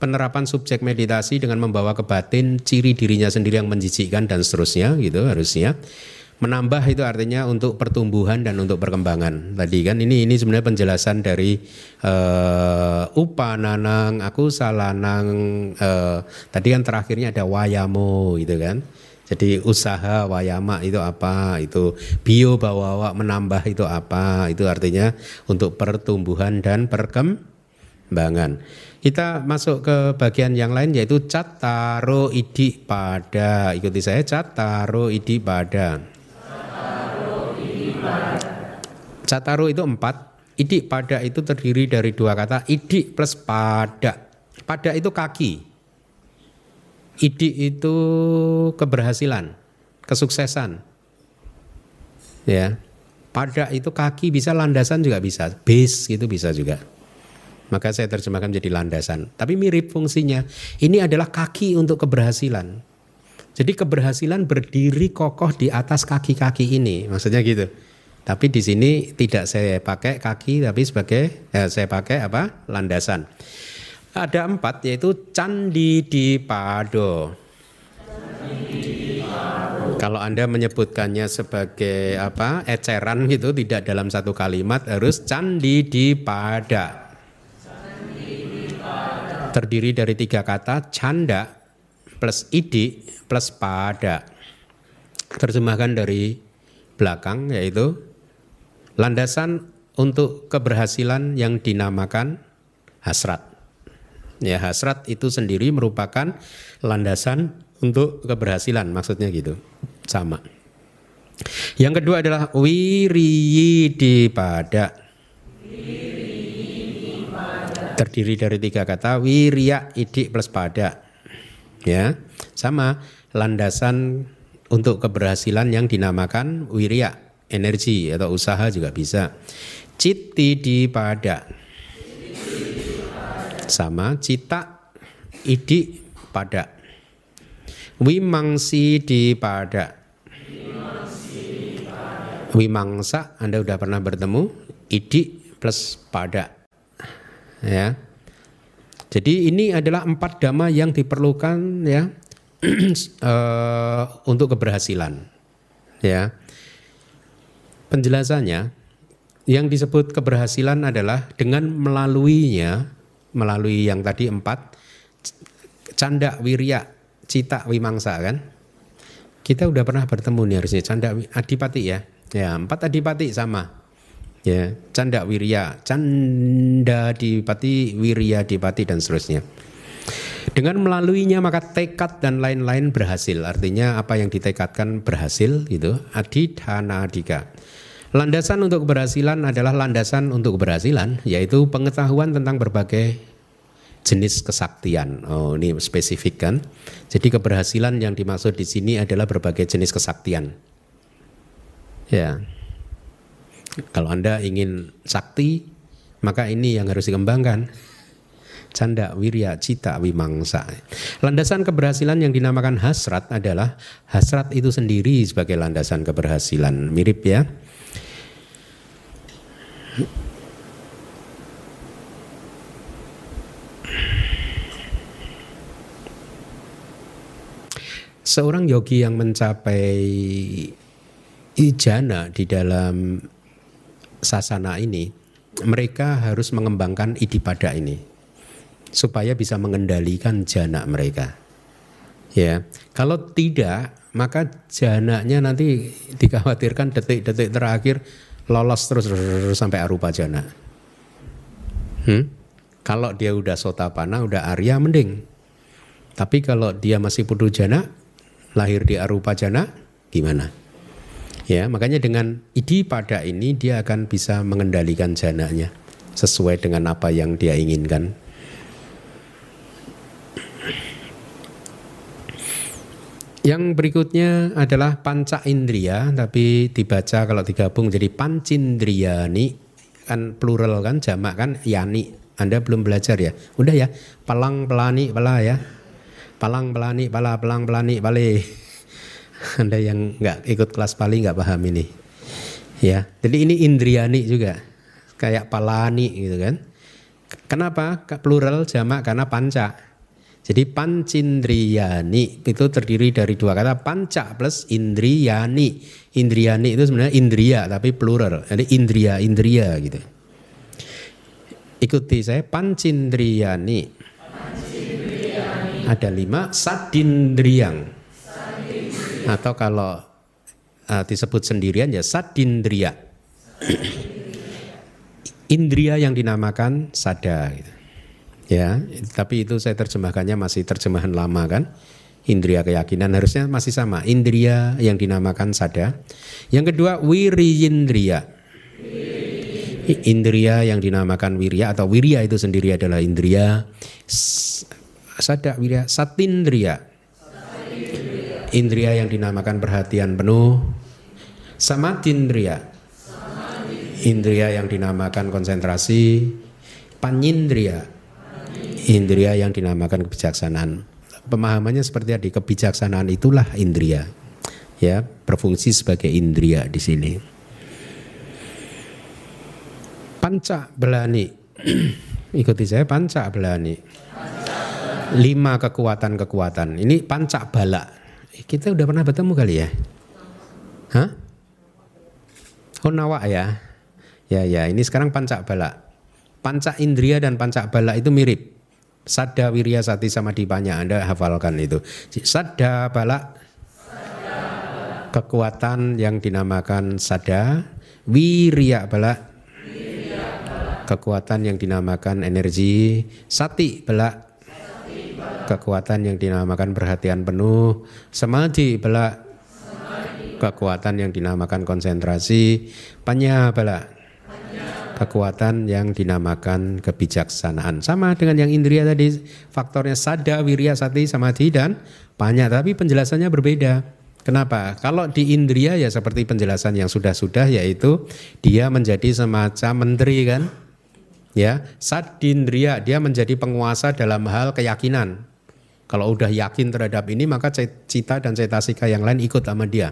penerapan subjek meditasi dengan membawa ke batin ciri dirinya sendiri yang menjijikkan dan seterusnya gitu harusnya menambah itu artinya untuk pertumbuhan dan untuk perkembangan tadi kan ini ini sebenarnya penjelasan dari uh, eh, upananang aku salanang uh, eh, tadi kan terakhirnya ada wayamo gitu kan jadi usaha wayama itu apa? Itu bio bawa menambah itu apa? Itu artinya untuk pertumbuhan dan perkembangan. Kita masuk ke bagian yang lain yaitu cat taro idi pada. Ikuti saya cat taro idi pada. Cat taro itu empat. Idi pada itu terdiri dari dua kata idi plus pada. Pada itu kaki. Idi itu keberhasilan, kesuksesan. Ya. Pada itu kaki bisa landasan juga bisa, base gitu bisa juga. Maka saya terjemahkan menjadi landasan. Tapi mirip fungsinya. Ini adalah kaki untuk keberhasilan. Jadi keberhasilan berdiri kokoh di atas kaki-kaki ini, maksudnya gitu. Tapi di sini tidak saya pakai kaki, tapi sebagai eh, saya pakai apa landasan. Ada empat yaitu candi di Pado. Kalau Anda menyebutkannya sebagai apa eceran gitu tidak dalam satu kalimat harus candi di pada terdiri dari tiga kata canda plus ide plus pada. Terjemahkan dari belakang yaitu landasan untuk keberhasilan yang dinamakan hasrat. Ya, hasrat itu sendiri merupakan landasan untuk keberhasilan, maksudnya gitu. Sama. Yang kedua adalah wiri dipada. Wiri terdiri dari tiga kata wirya idik plus pada ya sama landasan untuk keberhasilan yang dinamakan wirya energi atau usaha juga bisa citi di pada sama cita idik pada wimangsi di pada wimangsa anda sudah pernah bertemu idik plus pada ya. Jadi ini adalah empat dhamma yang diperlukan ya [CLEARS THROAT] eh, untuk keberhasilan. Ya. Penjelasannya yang disebut keberhasilan adalah dengan melaluinya, melalui yang tadi empat, canda, wirya, cita, wimangsa kan. Kita udah pernah bertemu nih harusnya canda adipati ya. Ya, empat adipati sama ya canda wirya canda dipati wirya dipati dan seterusnya dengan melaluinya maka tekad dan lain-lain berhasil artinya apa yang ditekadkan berhasil gitu adidhana adika landasan untuk keberhasilan adalah landasan untuk keberhasilan yaitu pengetahuan tentang berbagai jenis kesaktian. Oh, ini spesifik kan. Jadi keberhasilan yang dimaksud di sini adalah berbagai jenis kesaktian. Ya. Kalau Anda ingin sakti, maka ini yang harus dikembangkan. Canda, wirya, cita, wimangsa. Landasan keberhasilan yang dinamakan hasrat adalah hasrat itu sendiri sebagai landasan keberhasilan. Mirip ya. Seorang yogi yang mencapai ijana di dalam sasana ini mereka harus mengembangkan idipada ini supaya bisa mengendalikan jana mereka. Ya, kalau tidak maka nya nanti dikhawatirkan detik-detik terakhir lolos terus sampai arupa jana. Hmm? Kalau dia udah sotapana, udah Arya mending. Tapi kalau dia masih putu jana, lahir di arupa jana, gimana? Ya, makanya dengan idi pada ini dia akan bisa mengendalikan jananya sesuai dengan apa yang dia inginkan. Yang berikutnya adalah panca indria, tapi dibaca kalau digabung jadi pancindriani kan plural kan jamak kan yani. Anda belum belajar ya? Udah ya, palang pelani pala ya. Palang pelani pala, palang pelani pale. Anda [LAUGHS] yang nggak ikut kelas Pali nggak paham ini. Ya, jadi ini indriani juga, kayak palani gitu kan. Kenapa plural jamak karena panca. Jadi pancindriyani itu terdiri dari dua kata panca plus indriyani. Indriyani itu sebenarnya indria tapi plural. Jadi indria indria gitu. Ikuti saya pancindriyani. Ada lima sadindriyang atau kalau uh, disebut sendirian ya sadindria. Indria yang dinamakan sada gitu. Ya, tapi itu saya terjemahkannya masih terjemahan lama kan. Indria keyakinan harusnya masih sama. Indria yang dinamakan sada. Yang kedua wiriyindria. Indria yang dinamakan wirya atau wirya itu sendiri adalah indria. Sada wirya satindria indria yang dinamakan perhatian penuh, sama indria Indria yang dinamakan konsentrasi, panindria, indria yang dinamakan kebijaksanaan. Pemahamannya seperti tadi, kebijaksanaan itulah indria. Ya, berfungsi sebagai indria di sini. Panca belani. [CLEARS THROAT] Ikuti saya panca belani. Lima kekuatan-kekuatan. Ini panca balak kita udah pernah bertemu kali ya? Hah? Oh nawak ya? Ya ya, ini sekarang pancak balak. Pancak indria dan pancak balak itu mirip. Sada wirya sati sama dipanya Anda hafalkan itu. Sada balak kekuatan yang dinamakan sada, wirya balak kekuatan yang dinamakan energi, sati balak kekuatan yang dinamakan perhatian penuh, samadhi bala kekuatan yang dinamakan konsentrasi, panya bala kekuatan yang dinamakan kebijaksanaan. Sama dengan yang indria tadi, faktornya sada, wirya, sati, samadhi, dan panya, Tapi penjelasannya berbeda. Kenapa? Kalau di indria ya seperti penjelasan yang sudah-sudah yaitu dia menjadi semacam menteri kan. Ya, sad indria dia menjadi penguasa dalam hal keyakinan. Kalau udah yakin terhadap ini maka cita dan cetasika yang lain ikut sama dia.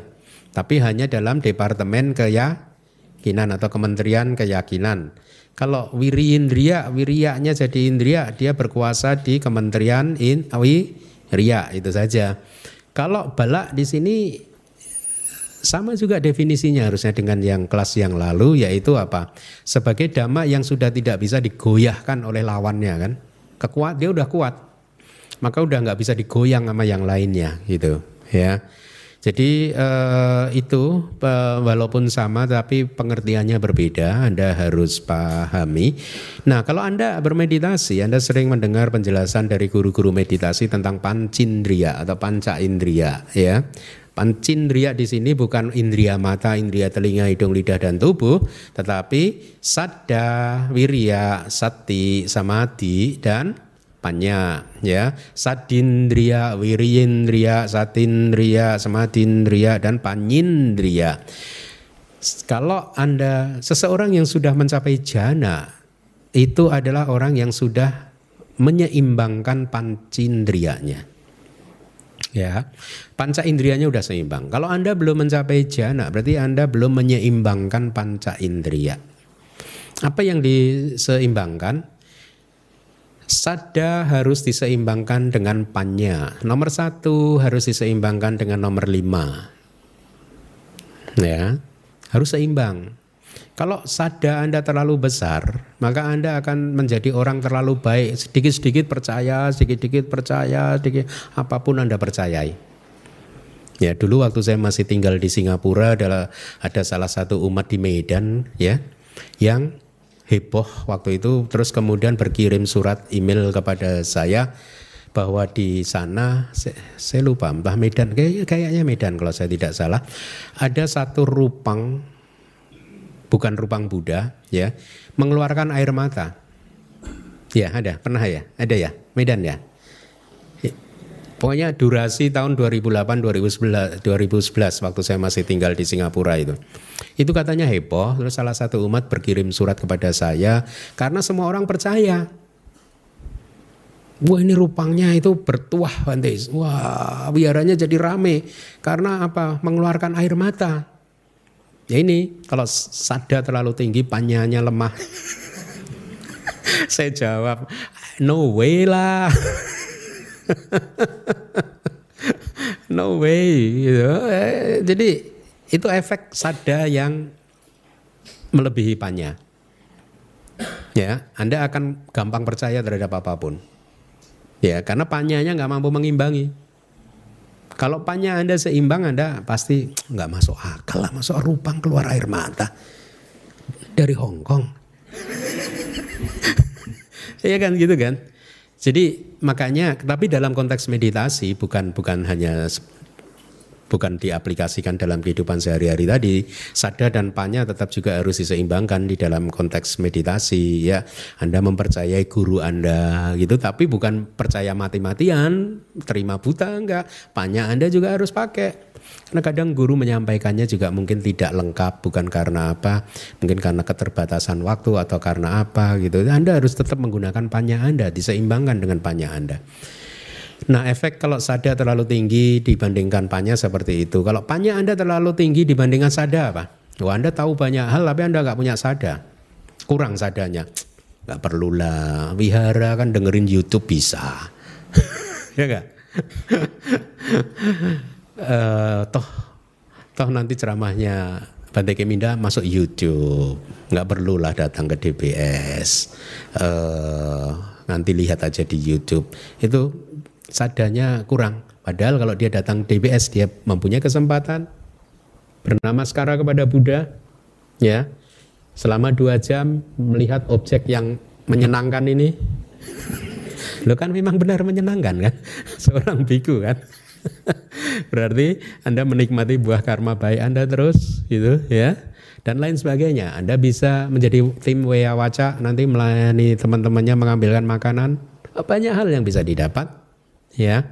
Tapi hanya dalam departemen keyakinan atau kementerian keyakinan. Kalau wiri indria, wiriaknya jadi indria, dia berkuasa di kementerian in ria itu saja. Kalau balak di sini sama juga definisinya harusnya dengan yang kelas yang lalu yaitu apa? Sebagai damai yang sudah tidak bisa digoyahkan oleh lawannya kan. Kekuat dia udah kuat maka udah nggak bisa digoyang sama yang lainnya gitu ya. Jadi eh, itu eh, walaupun sama tapi pengertiannya berbeda, Anda harus pahami. Nah, kalau Anda bermeditasi, Anda sering mendengar penjelasan dari guru-guru meditasi tentang pancindria atau panca indria ya. Pancindria di sini bukan indria mata, indria telinga, hidung, lidah dan tubuh, tetapi sadda, wirya, sati, samadhi dan panya ya satindria wirindria satindria sematindria dan panindria kalau anda seseorang yang sudah mencapai jana itu adalah orang yang sudah menyeimbangkan pancindrianya ya panca indrianya udah seimbang kalau anda belum mencapai jana berarti anda belum menyeimbangkan panca indria apa yang diseimbangkan Sada harus diseimbangkan dengan panya. Nomor satu harus diseimbangkan dengan nomor lima. Ya, harus seimbang. Kalau sada Anda terlalu besar, maka Anda akan menjadi orang terlalu baik. Sedikit-sedikit percaya, sedikit-sedikit percaya, sedikit apapun Anda percayai. Ya, dulu waktu saya masih tinggal di Singapura adalah ada salah satu umat di Medan ya yang heboh waktu itu terus kemudian berkirim surat email kepada saya bahwa di sana saya, saya lupa mbah Medan kayaknya kayaknya Medan kalau saya tidak salah ada satu rupang bukan rupang Buddha ya mengeluarkan air mata ya ada pernah ya ada ya Medan ya Pokoknya durasi tahun 2008 2011 2011 waktu saya masih tinggal di Singapura itu. Itu katanya heboh, terus salah satu umat berkirim surat kepada saya karena semua orang percaya. Wah ini rupangnya itu bertuah Bantes. Wah biaranya jadi rame karena apa? Mengeluarkan air mata. Ya ini kalau sadar terlalu tinggi panjangnya lemah. [LAUGHS] saya jawab, no way lah. [LAUGHS] [LAUGHS] no way gitu. Eh, jadi itu efek sada yang melebihi panya. Ya, Anda akan gampang percaya terhadap apapun. Ya, karena panyanya nggak mampu mengimbangi. Kalau panya Anda seimbang, Anda pasti nggak masuk akal lah, masuk rupang keluar air mata dari Hong Kong, [LAUGHS] Iya kan gitu kan? Jadi makanya tapi dalam konteks meditasi bukan bukan hanya bukan diaplikasikan dalam kehidupan sehari-hari tadi sada dan panya tetap juga harus diseimbangkan di dalam konteks meditasi ya Anda mempercayai guru Anda gitu tapi bukan percaya mati-matian terima buta enggak panya Anda juga harus pakai karena kadang guru menyampaikannya juga mungkin tidak lengkap bukan karena apa mungkin karena keterbatasan waktu atau karena apa gitu Anda harus tetap menggunakan panya Anda diseimbangkan dengan panya Anda Nah, efek kalau sada terlalu tinggi dibandingkan panya seperti itu. Kalau panya Anda terlalu tinggi dibandingkan sada apa? Wah, oh, Anda tahu banyak hal tapi Anda nggak punya sada. Kurang sadanya. Nggak perlulah. Wihara kan dengerin YouTube bisa. [LAUGHS] ya enggak? uh, [LAUGHS] eh, toh toh nanti ceramahnya Bante Keminda masuk YouTube, nggak perlulah datang ke DBS. Uh, eh, nanti lihat aja di YouTube. Itu sadanya kurang. Padahal kalau dia datang DBS dia mempunyai kesempatan bernama sekara kepada Buddha, ya selama dua jam melihat objek yang menyenangkan ini. [LAUGHS] Lo kan memang benar menyenangkan kan, [LAUGHS] seorang biku kan. [LAUGHS] Berarti Anda menikmati buah karma baik Anda terus gitu ya dan lain sebagainya. Anda bisa menjadi tim Weya Waca nanti melayani teman-temannya mengambilkan makanan. Banyak hal yang bisa didapat ya.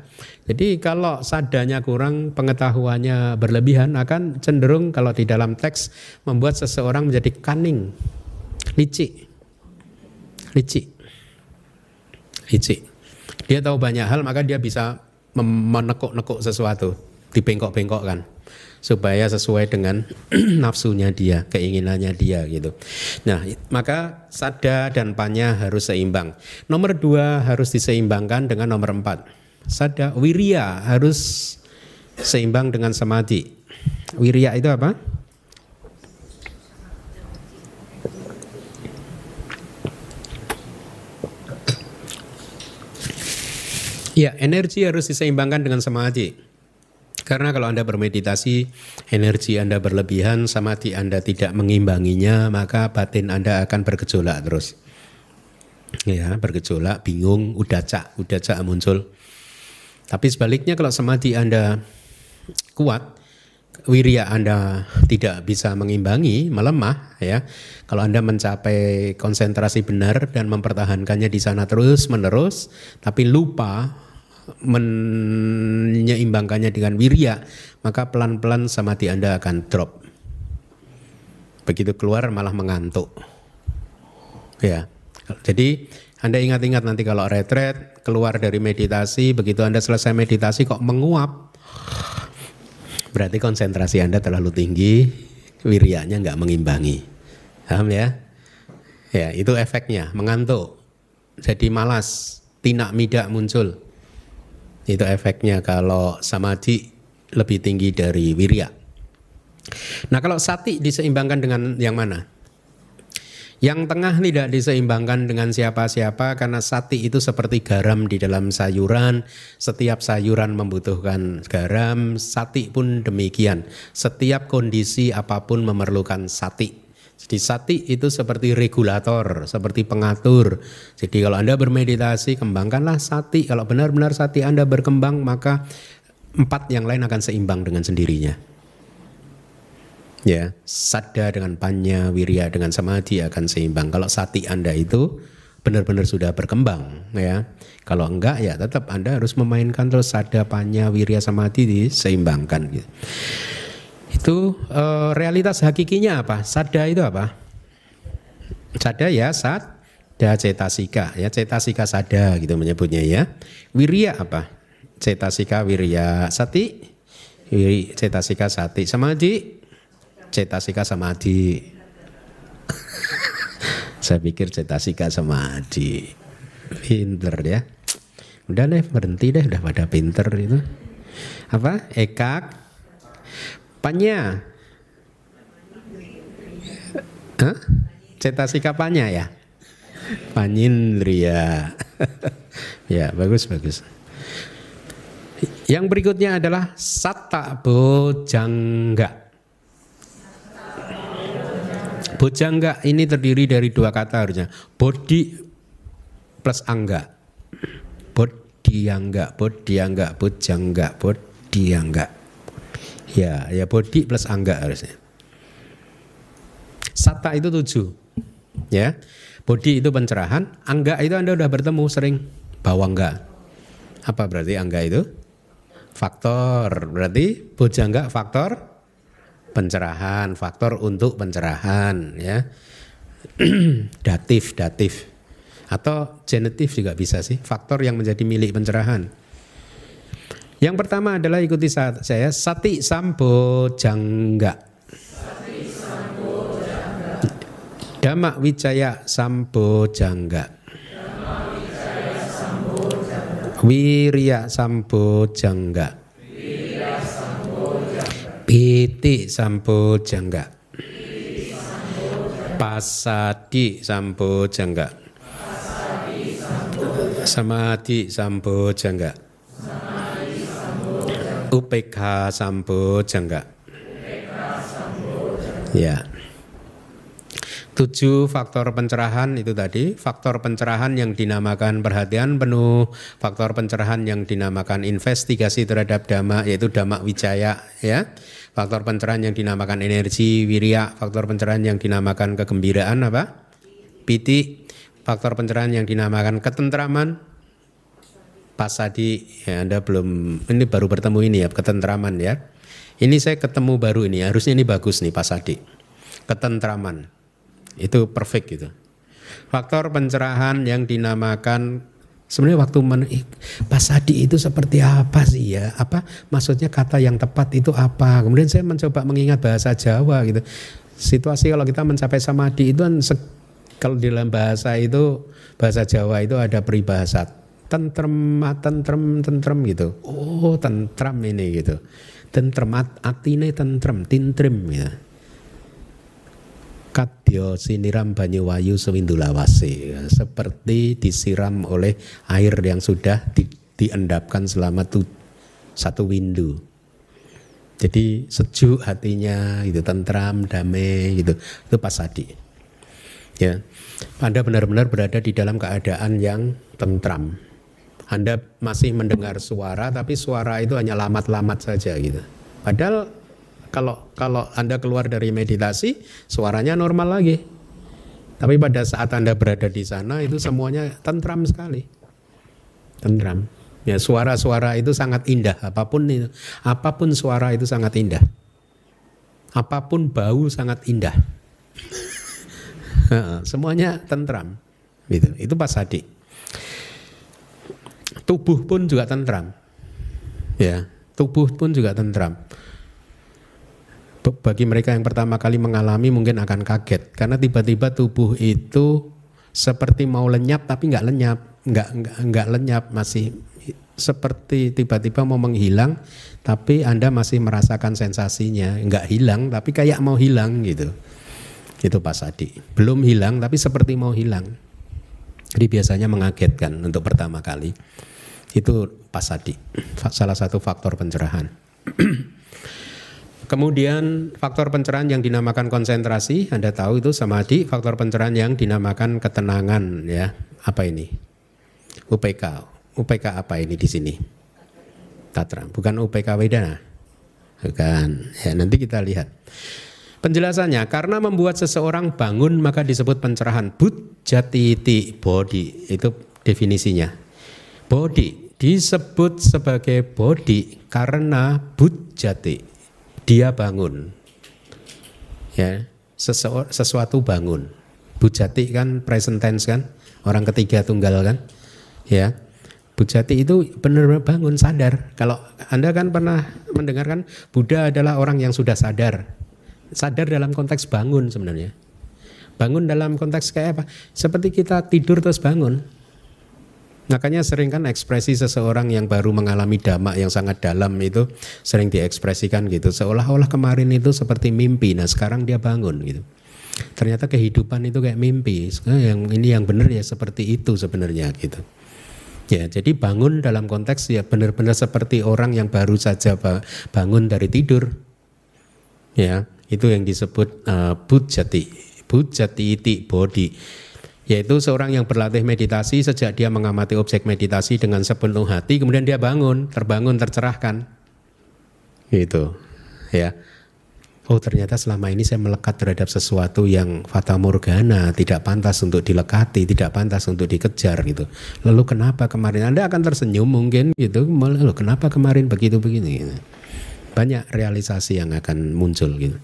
Jadi kalau sadanya kurang, pengetahuannya berlebihan akan cenderung kalau di dalam teks membuat seseorang menjadi cunning, licik. Licik. Licik. Dia tahu banyak hal maka dia bisa menekuk-nekuk sesuatu, dibengkok-bengkokkan supaya sesuai dengan [CLEARS THROAT] nafsunya dia, keinginannya dia gitu. Nah, maka sada dan panya harus seimbang. Nomor dua harus diseimbangkan dengan nomor empat Sada wirya harus seimbang dengan samadhi. Wirya itu apa? Ya, energi harus diseimbangkan dengan samadhi. Karena kalau Anda bermeditasi, energi Anda berlebihan, samadhi Anda tidak mengimbanginya, maka batin Anda akan bergejolak terus. Ya, bergejolak, bingung, udah cak, udah cak muncul tapi sebaliknya kalau samadhi Anda kuat, wirya Anda tidak bisa mengimbangi, melemah ya. Kalau Anda mencapai konsentrasi benar dan mempertahankannya di sana terus-menerus, tapi lupa menyeimbangkannya dengan wirya, maka pelan-pelan samadhi Anda akan drop. Begitu keluar malah mengantuk. Ya. Jadi anda ingat-ingat nanti kalau retret, keluar dari meditasi, begitu Anda selesai meditasi kok menguap. Berarti konsentrasi Anda terlalu tinggi, wirianya nggak mengimbangi. Paham ya? Ya, itu efeknya, mengantuk. Jadi malas, tinak midak muncul. Itu efeknya kalau samadhi lebih tinggi dari wirya. Nah kalau sati diseimbangkan dengan yang mana? Yang tengah tidak diseimbangkan dengan siapa-siapa karena sati itu seperti garam di dalam sayuran. Setiap sayuran membutuhkan garam, sati pun demikian. Setiap kondisi apapun memerlukan sati. Jadi sati itu seperti regulator, seperti pengatur. Jadi kalau Anda bermeditasi, kembangkanlah sati. Kalau benar-benar sati Anda berkembang, maka empat yang lain akan seimbang dengan sendirinya ya sadda dengan panya wirya dengan samadhi akan seimbang kalau sati anda itu benar-benar sudah berkembang ya kalau enggak ya tetap anda harus memainkan terus sadda panya wirya samadhi diseimbangkan gitu itu e, realitas hakikinya apa sadda itu apa sadda ya sat Da cetasika ya cetasika sada gitu menyebutnya ya wirya apa cetasika wirya sati wiri cetasika sati samadhi cetasika samadhi. Saya pikir cetasika samadhi. Pinter ya. Udah deh berhenti deh udah pada pinter itu. Apa? Ekak. Panya. Hah? Cetasika panya ya? Panindria. [LAUGHS] ya, bagus bagus. Yang berikutnya adalah satta bojangga. Bojangga ini terdiri dari dua kata harusnya. Body plus angga. Body angga, body angga, bocah bodi angga. Ya, ya body plus angga harusnya. Sata itu tujuh. Ya. Body itu pencerahan, angga itu Anda sudah bertemu sering. Bawangga. Apa berarti angga itu? Faktor. Berarti bojangga faktor pencerahan, faktor untuk pencerahan ya. [CLEARS THROAT] datif, datif. Atau genetif juga bisa sih, faktor yang menjadi milik pencerahan. Yang pertama adalah ikuti saya sati sambo jangga. Dhamma Wijaya Sambo Jangga. Wiria Sambo Jangga. Iti sampo jangga. Pasadi sampo jangga. Samadhi sampo jangga. UPK sampo jangga. Ya. Tujuh faktor pencerahan itu tadi, faktor pencerahan yang dinamakan perhatian penuh, faktor pencerahan yang dinamakan investigasi terhadap dhamma yaitu dhamma wijaya ya faktor pencerahan yang dinamakan energi, wiria, faktor pencerahan yang dinamakan kegembiraan apa? Piti, faktor pencerahan yang dinamakan ketentraman. Pasadi, ya Anda belum ini baru bertemu ini ya, ketentraman ya. Ini saya ketemu baru ini, harusnya ini bagus nih Pasadi. Ketentraman. Itu perfect gitu. Faktor pencerahan yang dinamakan Sebenarnya waktu men, Pak itu seperti apa sih ya? Apa maksudnya kata yang tepat itu apa? Kemudian saya mencoba mengingat bahasa Jawa gitu. Situasi kalau kita mencapai samadhi itu kan kalau di dalam bahasa itu bahasa Jawa itu ada peribahasa tentrem tentrem tentrem gitu. Oh, tentrem ini gitu. Tentrem atine tentrem, tintrim gitu bakat dio ya siniram Banyuwayu Sewindulawase seperti disiram oleh air yang sudah di, diendapkan selama tu, satu windu. Jadi sejuk hatinya, itu tentram, damai gitu. Itu pasadi. Ya. Anda benar-benar berada di dalam keadaan yang tentram. Anda masih mendengar suara tapi suara itu hanya lamat-lamat saja gitu. Padahal kalau kalau Anda keluar dari meditasi, suaranya normal lagi. Tapi pada saat Anda berada di sana itu semuanya tentram sekali. Tentram. Ya, suara-suara itu sangat indah apapun itu. Apapun suara itu sangat indah. Apapun bau sangat indah. semuanya tentram. Gitu. Itu pas hadi. Tubuh pun juga tentram. Ya, tubuh pun juga tentram bagi mereka yang pertama kali mengalami mungkin akan kaget karena tiba-tiba tubuh itu seperti mau lenyap tapi nggak lenyap nggak nggak lenyap masih seperti tiba-tiba mau menghilang tapi anda masih merasakan sensasinya nggak hilang tapi kayak mau hilang gitu itu Pak Sadi belum hilang tapi seperti mau hilang jadi biasanya mengagetkan untuk pertama kali itu Pak Sadi salah satu faktor pencerahan [CLEARS THROAT] Kemudian faktor pencerahan yang dinamakan konsentrasi, Anda tahu itu sama samadhi, faktor pencerahan yang dinamakan ketenangan ya. Apa ini? UPK. UPK apa ini di sini? Tatra, bukan UPK Wedana. Bukan. Ya, nanti kita lihat. Penjelasannya, karena membuat seseorang bangun maka disebut pencerahan. jati jatiti body itu definisinya. Body disebut sebagai body karena but jati dia bangun. Ya, sesu, sesuatu bangun. Bujati kan present tense kan, orang ketiga tunggal kan. Ya. Bujati itu benar-benar bangun sadar. Kalau Anda kan pernah mendengarkan Buddha adalah orang yang sudah sadar. Sadar dalam konteks bangun sebenarnya. Bangun dalam konteks kayak apa? Seperti kita tidur terus bangun. Makanya sering kan ekspresi seseorang yang baru mengalami damak yang sangat dalam itu sering diekspresikan gitu. Seolah-olah kemarin itu seperti mimpi, nah sekarang dia bangun gitu. Ternyata kehidupan itu kayak mimpi. Eh, yang ini yang benar ya seperti itu sebenarnya gitu. Ya, jadi bangun dalam konteks ya benar-benar seperti orang yang baru saja bangun dari tidur. Ya, itu yang disebut uh, bujati, bujati iti body yaitu seorang yang berlatih meditasi sejak dia mengamati objek meditasi dengan sepenuh hati kemudian dia bangun terbangun tercerahkan gitu ya oh ternyata selama ini saya melekat terhadap sesuatu yang fata morgana tidak pantas untuk dilekati tidak pantas untuk dikejar gitu lalu kenapa kemarin anda akan tersenyum mungkin gitu lalu kenapa kemarin begitu begini gitu. banyak realisasi yang akan muncul gitu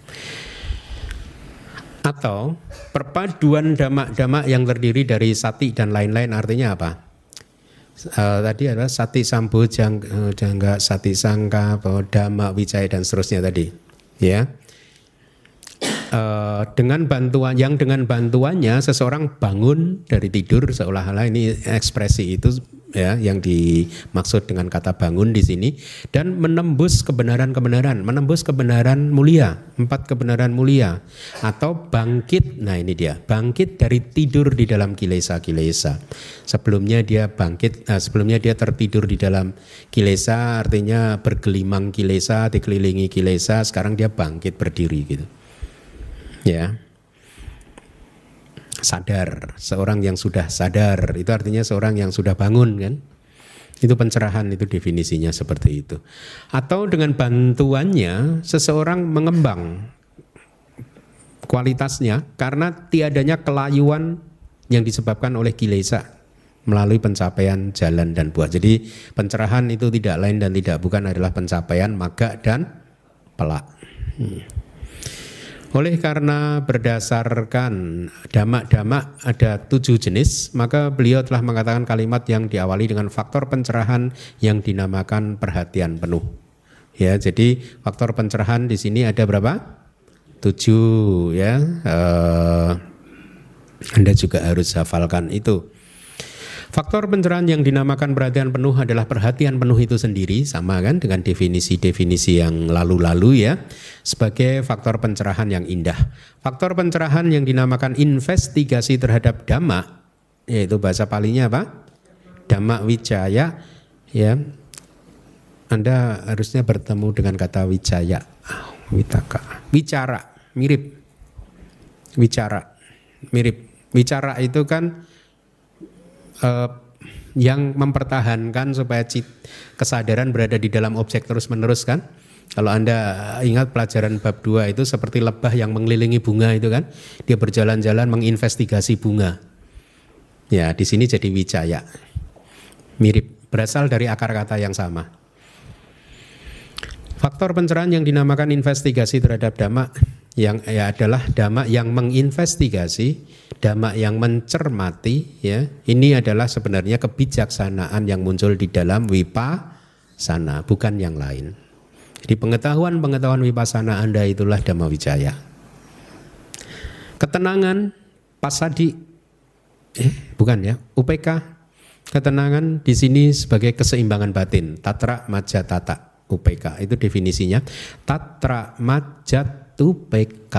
atau perpaduan damak-damak yang terdiri dari sati dan lain-lain artinya apa? Uh, tadi adalah sati sambo jang, eh, jangga sati sangka dhamma wijaya dan seterusnya tadi ya uh, dengan bantuan yang dengan bantuannya seseorang bangun dari tidur seolah-olah ini ekspresi itu ya yang dimaksud dengan kata bangun di sini dan menembus kebenaran-kebenaran, menembus kebenaran mulia, empat kebenaran mulia atau bangkit. Nah, ini dia, bangkit dari tidur di dalam kilesa-kilesa. Sebelumnya dia bangkit, nah sebelumnya dia tertidur di dalam kilesa, artinya bergelimang kilesa, dikelilingi kilesa, sekarang dia bangkit berdiri gitu. Ya sadar, seorang yang sudah sadar, itu artinya seorang yang sudah bangun kan? Itu pencerahan itu definisinya seperti itu. Atau dengan bantuannya seseorang mengembang kualitasnya karena tiadanya kelayuan yang disebabkan oleh kilesa melalui pencapaian jalan dan buah. Jadi pencerahan itu tidak lain dan tidak bukan adalah pencapaian maga dan pelak. Hmm. Oleh karena berdasarkan damak-damak ada tujuh jenis, maka beliau telah mengatakan kalimat yang diawali dengan faktor pencerahan yang dinamakan perhatian penuh. Ya, jadi faktor pencerahan di sini ada berapa? Tujuh ya. Uh, anda juga harus hafalkan itu. Faktor pencerahan yang dinamakan perhatian penuh adalah perhatian penuh itu sendiri sama kan dengan definisi-definisi yang lalu-lalu ya sebagai faktor pencerahan yang indah. Faktor pencerahan yang dinamakan investigasi terhadap dhamma yaitu bahasa palingnya apa? Dhamma wijaya ya. Anda harusnya bertemu dengan kata wijaya. Witaka. Bicara mirip. Bicara mirip. Bicara itu kan uh, yang mempertahankan supaya kesadaran berada di dalam objek terus-menerus kan. Kalau Anda ingat pelajaran bab 2 itu seperti lebah yang mengelilingi bunga itu kan. Dia berjalan-jalan menginvestigasi bunga. Ya, di sini jadi wijaya. Mirip, berasal dari akar kata yang sama. Faktor pencerahan yang dinamakan investigasi terhadap dhamma yang ya, adalah dhamma yang menginvestigasi, dhamma yang mencermati ya. Ini adalah sebenarnya kebijaksanaan yang muncul di dalam wipasana, bukan yang lain. Jadi pengetahuan-pengetahuan wipasana Anda itulah dhamma wijaya. Ketenangan pasadi eh bukan ya, UPK ketenangan di sini sebagai keseimbangan batin, tatra majatata UPK itu definisinya tatra majat PK.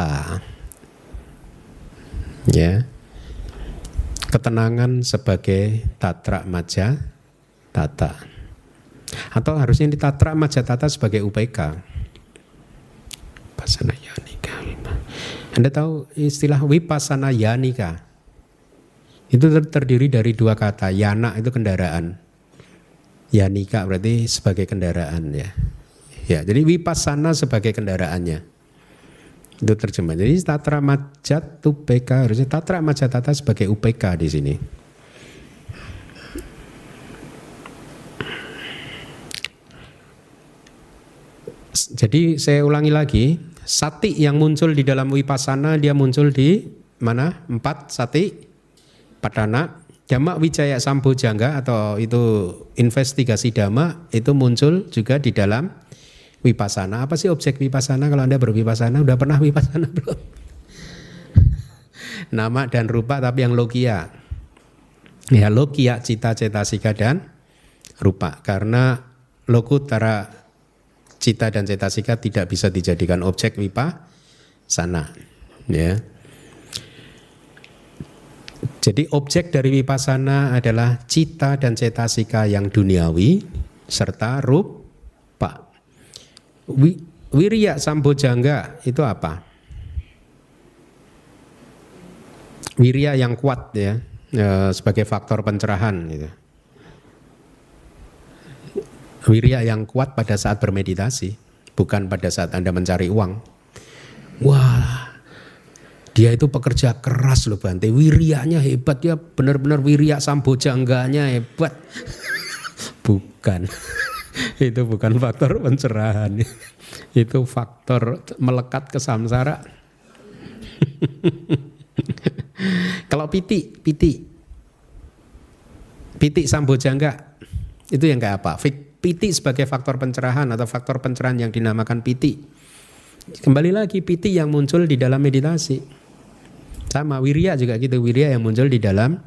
Ya. Ketenangan sebagai tatra maja tata. Atau harusnya di tatra maja tata sebagai UPK. Pasana yanika. Anda tahu istilah wipasana yanika? Itu terdiri dari dua kata. Yana itu kendaraan. Yanika berarti sebagai kendaraan ya. Ya, jadi wipasana sebagai kendaraannya. Itu terjemahan. Jadi tatra majat UPK harusnya tatra majat tata sebagai UPK di sini. Jadi saya ulangi lagi, sati yang muncul di dalam wipasana dia muncul di mana? Empat sati padana Dhamma Wijaya Sambo Jangga atau itu investigasi dhamma itu muncul juga di dalam wipasana. Apa sih objek wipasana? Kalau Anda berwipasana, udah pernah wipasana [LAUGHS] belum? Nama dan rupa tapi yang logia Ya, logia cita, sika dan rupa. Karena lokutara cita dan cita cetasika tidak bisa dijadikan objek wipasana Ya. Jadi objek dari wipasana adalah cita dan cetasika yang duniawi serta rup Wi, wirya sambojangga itu apa? Wirya yang kuat ya eh, sebagai faktor pencerahan gitu. Wirya yang kuat pada saat bermeditasi, bukan pada saat Anda mencari uang. Wah, dia itu pekerja keras loh Bante. Wirianya hebat ya, benar-benar wirya sambojangganya hebat. [LAUGHS] bukan. [LAUGHS] itu bukan faktor pencerahan. [LAUGHS] itu faktor melekat ke samsara. [LAUGHS] Kalau piti, piti. Piti sambojangga itu yang kayak apa? Piti sebagai faktor pencerahan atau faktor pencerahan yang dinamakan piti. Kembali lagi piti yang muncul di dalam meditasi. Sama wirya juga gitu, wirya yang muncul di dalam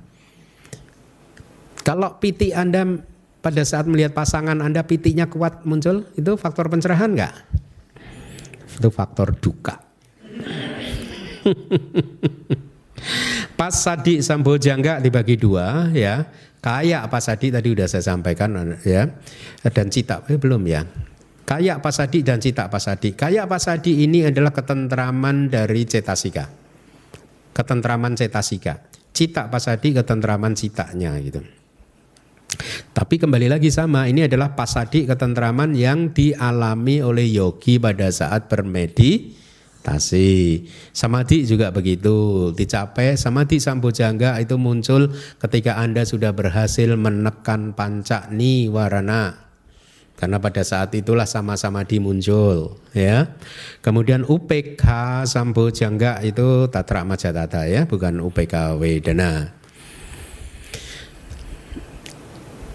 kalau piti Anda pada saat melihat pasangan Anda pitiknya kuat muncul, itu faktor pencerahan nggak? Itu faktor duka. [LAUGHS] Pas sadi sambo jangga dibagi dua ya. kayak apa sadi tadi udah saya sampaikan ya. Dan cita eh, belum ya. Kaya apa sadi dan cita apa sadi. Kaya apa sadi ini adalah ketentraman dari cetasika. Ketentraman cetasika. Cita apa sadi ketentraman citanya gitu. Tapi kembali lagi sama, ini adalah pasadi ketentraman yang dialami oleh yogi pada saat bermeditasi. Samadhi juga begitu, dicapai samadhi sambojangga itu muncul ketika Anda sudah berhasil menekan pancak niwarana. Karena pada saat itulah sama-sama dimuncul ya. Kemudian UPK Jangga itu tatra majatata ya, bukan UPK Wedana.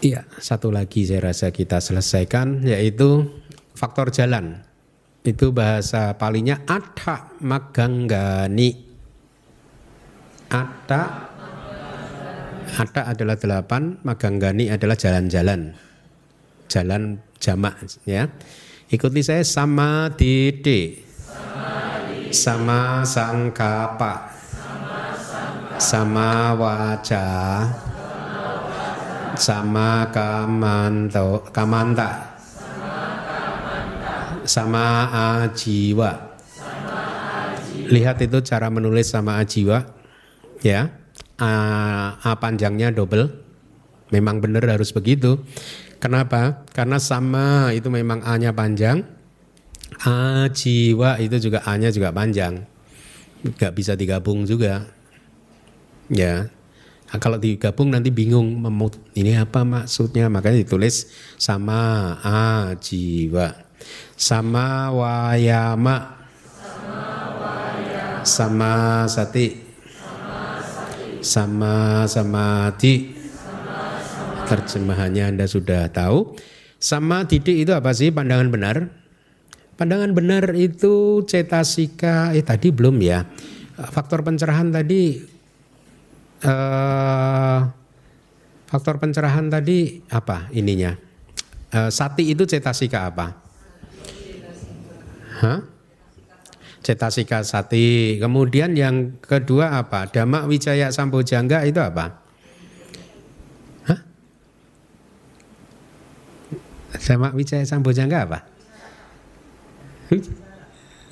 Iya, satu lagi saya rasa kita selesaikan yaitu faktor jalan. Itu bahasa palingnya ada Maganggani. Ada ada adalah delapan, Maganggani adalah jalan-jalan. Jalan jamak ya. Ikuti saya sama Didi. Sama sangkapa. Sama, sama wajah sama kamanto kamanta sama ajiwa lihat itu cara menulis sama ajiwa ya a, a panjangnya double memang benar harus begitu kenapa karena sama itu memang a nya panjang Ajiwa itu juga a nya juga panjang nggak bisa digabung juga ya Nah, kalau digabung nanti bingung memut ini apa maksudnya makanya ditulis sama a jiwa sama wayama sama, sama sati sama samadhi. terjemahannya Anda sudah tahu sama titik itu apa sih pandangan benar pandangan benar itu cetasika eh tadi belum ya faktor pencerahan tadi Eh, faktor pencerahan tadi apa ininya? Uh, sati itu cetasika apa? Hah? Cetasika sati. Kemudian yang kedua apa? Dhamma Wijaya jangga itu apa? Hah? Dhamma Wijaya jangga apa?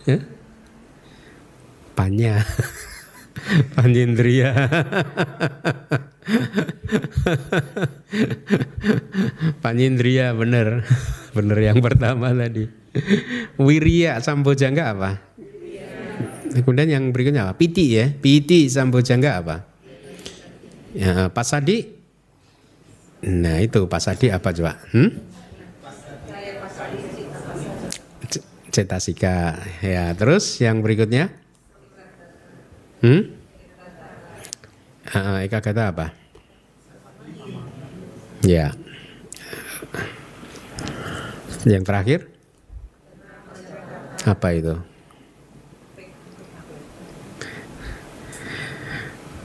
Huh? Panya. [LAUGHS] Panjendria. [LAUGHS] Panjendria bener. Bener yang pertama tadi. Wiria, Sambojangga apa? Kemudian yang berikutnya apa? Piti ya. Piti Sambojangga apa? Ya, Pasadi. Nah, itu Pasadi apa coba? Hmm? Cetasika. Ya, terus yang berikutnya? Hmm? Uh, Eka kata apa? Ya. Yang terakhir? Apa itu?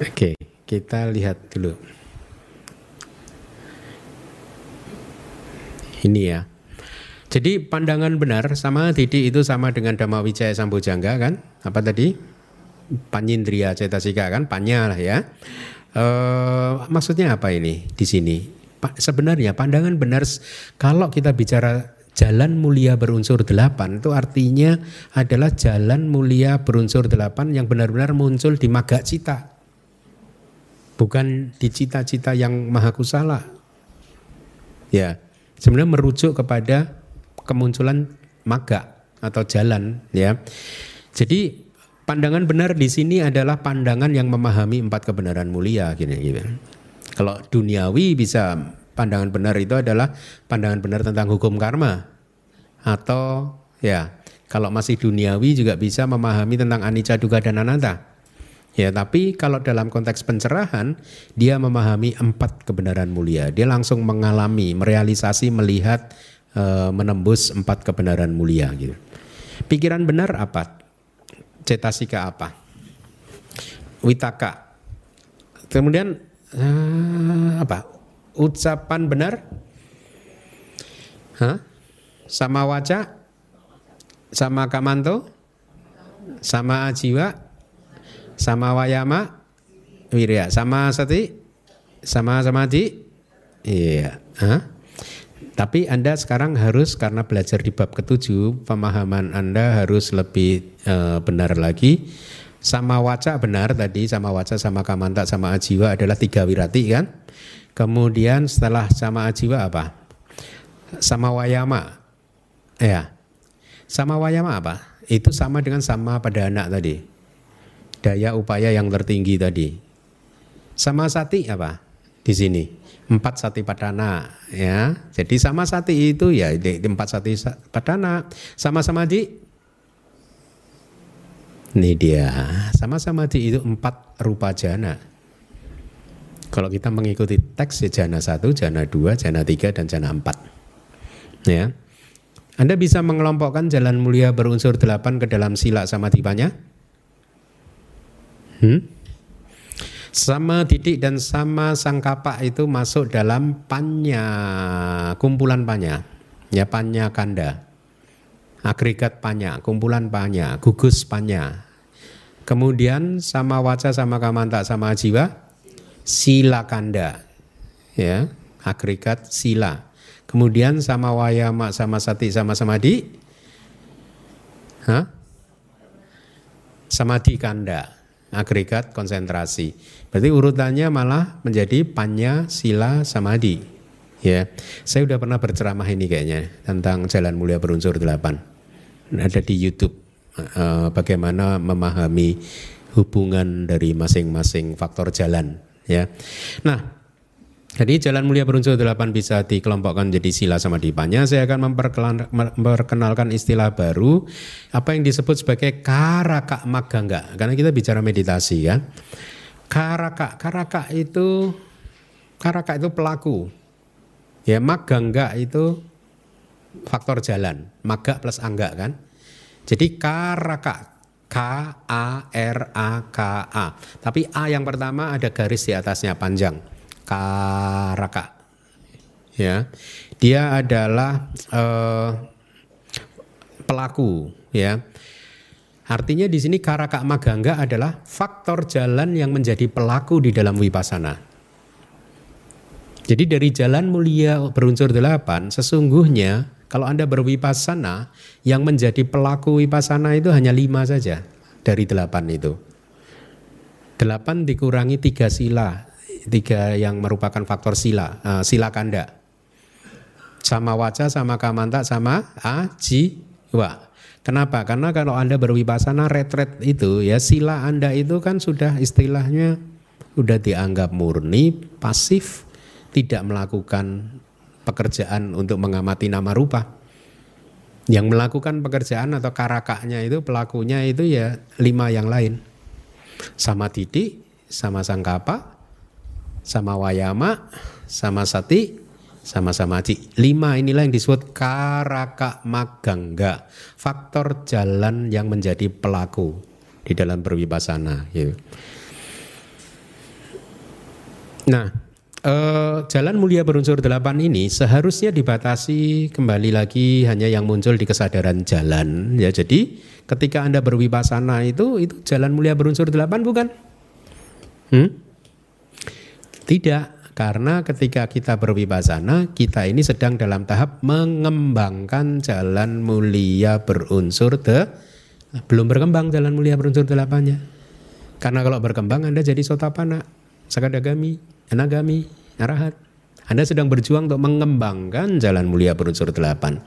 Oke, okay, kita lihat dulu. Ini ya. Jadi pandangan benar sama Didi itu sama dengan Dhamma Wijaya Sambojangga kan? Apa tadi? Panjindria cetasika kan panya lah ya. E, maksudnya apa ini di sini? Pa, sebenarnya pandangan benar kalau kita bicara jalan mulia berunsur delapan itu artinya adalah jalan mulia berunsur delapan yang benar-benar muncul di maga cita bukan di cita-cita yang maha kusala ya sebenarnya merujuk kepada kemunculan maga atau jalan ya jadi Pandangan benar di sini adalah pandangan yang memahami empat kebenaran mulia gini gini. Kalau duniawi bisa pandangan benar itu adalah pandangan benar tentang hukum karma atau ya kalau masih duniawi juga bisa memahami tentang anicca duga dan ananta. Ya, tapi kalau dalam konteks pencerahan, dia memahami empat kebenaran mulia. Dia langsung mengalami, merealisasi, melihat, eh, menembus empat kebenaran mulia. Gitu. Pikiran benar apa? cetasika apa? Witaka. Kemudian uh, apa? Ucapan benar? Hah? Sama waca? Sama kamanto? Sama jiwa? Sama wayama? Wirya. Sama sati? Sama samadhi? Iya. Hah? Tapi Anda sekarang harus karena belajar di bab ketujuh, pemahaman Anda harus lebih e, benar lagi. Sama waca benar tadi, sama waca, sama kamanta, sama ajiwa adalah tiga wirati kan. Kemudian setelah sama ajiwa apa? Sama wayama. Ya. Sama wayama apa? Itu sama dengan sama pada anak tadi. Daya upaya yang tertinggi tadi. Sama sati apa? Di sini empat sati padana ya jadi sama sati itu ya empat sati padana sama sama di. ini dia sama sama di itu empat rupa jana kalau kita mengikuti teks ya jana satu jana dua jana tiga dan jana empat ya anda bisa mengelompokkan jalan mulia berunsur delapan ke dalam sila sama tipanya? Hmm? Sama didik dan sama sangkapa itu masuk dalam panya, kumpulan panya. Ya panya kanda. Agregat panya, kumpulan panya, gugus panya. Kemudian sama waca sama kamanta sama jiwa sila kanda. Ya, agregat sila. Kemudian sama wayama sama sati sama samadhi. Hah? Samadhi kanda agregat konsentrasi. Berarti urutannya malah menjadi panya, sila, samadi Ya, saya sudah pernah berceramah ini kayaknya tentang jalan mulia berunsur delapan. Ada di YouTube eh, bagaimana memahami hubungan dari masing-masing faktor jalan. Ya, nah jadi jalan mulia berunsur delapan bisa dikelompokkan jadi sila sama dipanya. Saya akan memperkenalkan istilah baru apa yang disebut sebagai karaka magangga karena kita bicara meditasi ya. Karaka, karaka itu karaka itu pelaku. Ya magangga itu faktor jalan, maga plus angga kan. Jadi karaka K A R A K A. Tapi A yang pertama ada garis di atasnya panjang. Karaka. Ya. Dia adalah uh, pelaku, ya. Artinya di sini Karaka Magangga adalah faktor jalan yang menjadi pelaku di dalam wipasana. Jadi dari jalan mulia berunsur delapan, sesungguhnya kalau Anda berwipasana, yang menjadi pelaku wipasana itu hanya lima saja dari delapan itu. Delapan dikurangi tiga sila, tiga yang merupakan faktor sila, uh, eh, sila kanda. Sama wajah sama kamanta, sama wa Kenapa? Karena kalau Anda berwibasana retret itu ya sila Anda itu kan sudah istilahnya sudah dianggap murni, pasif, tidak melakukan pekerjaan untuk mengamati nama rupa. Yang melakukan pekerjaan atau karakaknya itu pelakunya itu ya lima yang lain. Sama titik, sama sangkapa, sama wayama, sama sati, sama samaci. Lima inilah yang disebut karaka magangga, faktor jalan yang menjadi pelaku di dalam berwibasana. Gitu. Nah, eh, jalan mulia berunsur delapan ini seharusnya dibatasi kembali lagi hanya yang muncul di kesadaran jalan. Ya, jadi ketika anda berwibasana itu itu jalan mulia berunsur delapan bukan? Hmm? Tidak, karena ketika kita berwibasana, kita ini sedang dalam tahap mengembangkan jalan mulia berunsur de belum berkembang jalan mulia berunsur delapannya. Karena kalau berkembang Anda jadi sotapana, sakadagami, anagami, arahat. Anda sedang berjuang untuk mengembangkan jalan mulia berunsur delapan.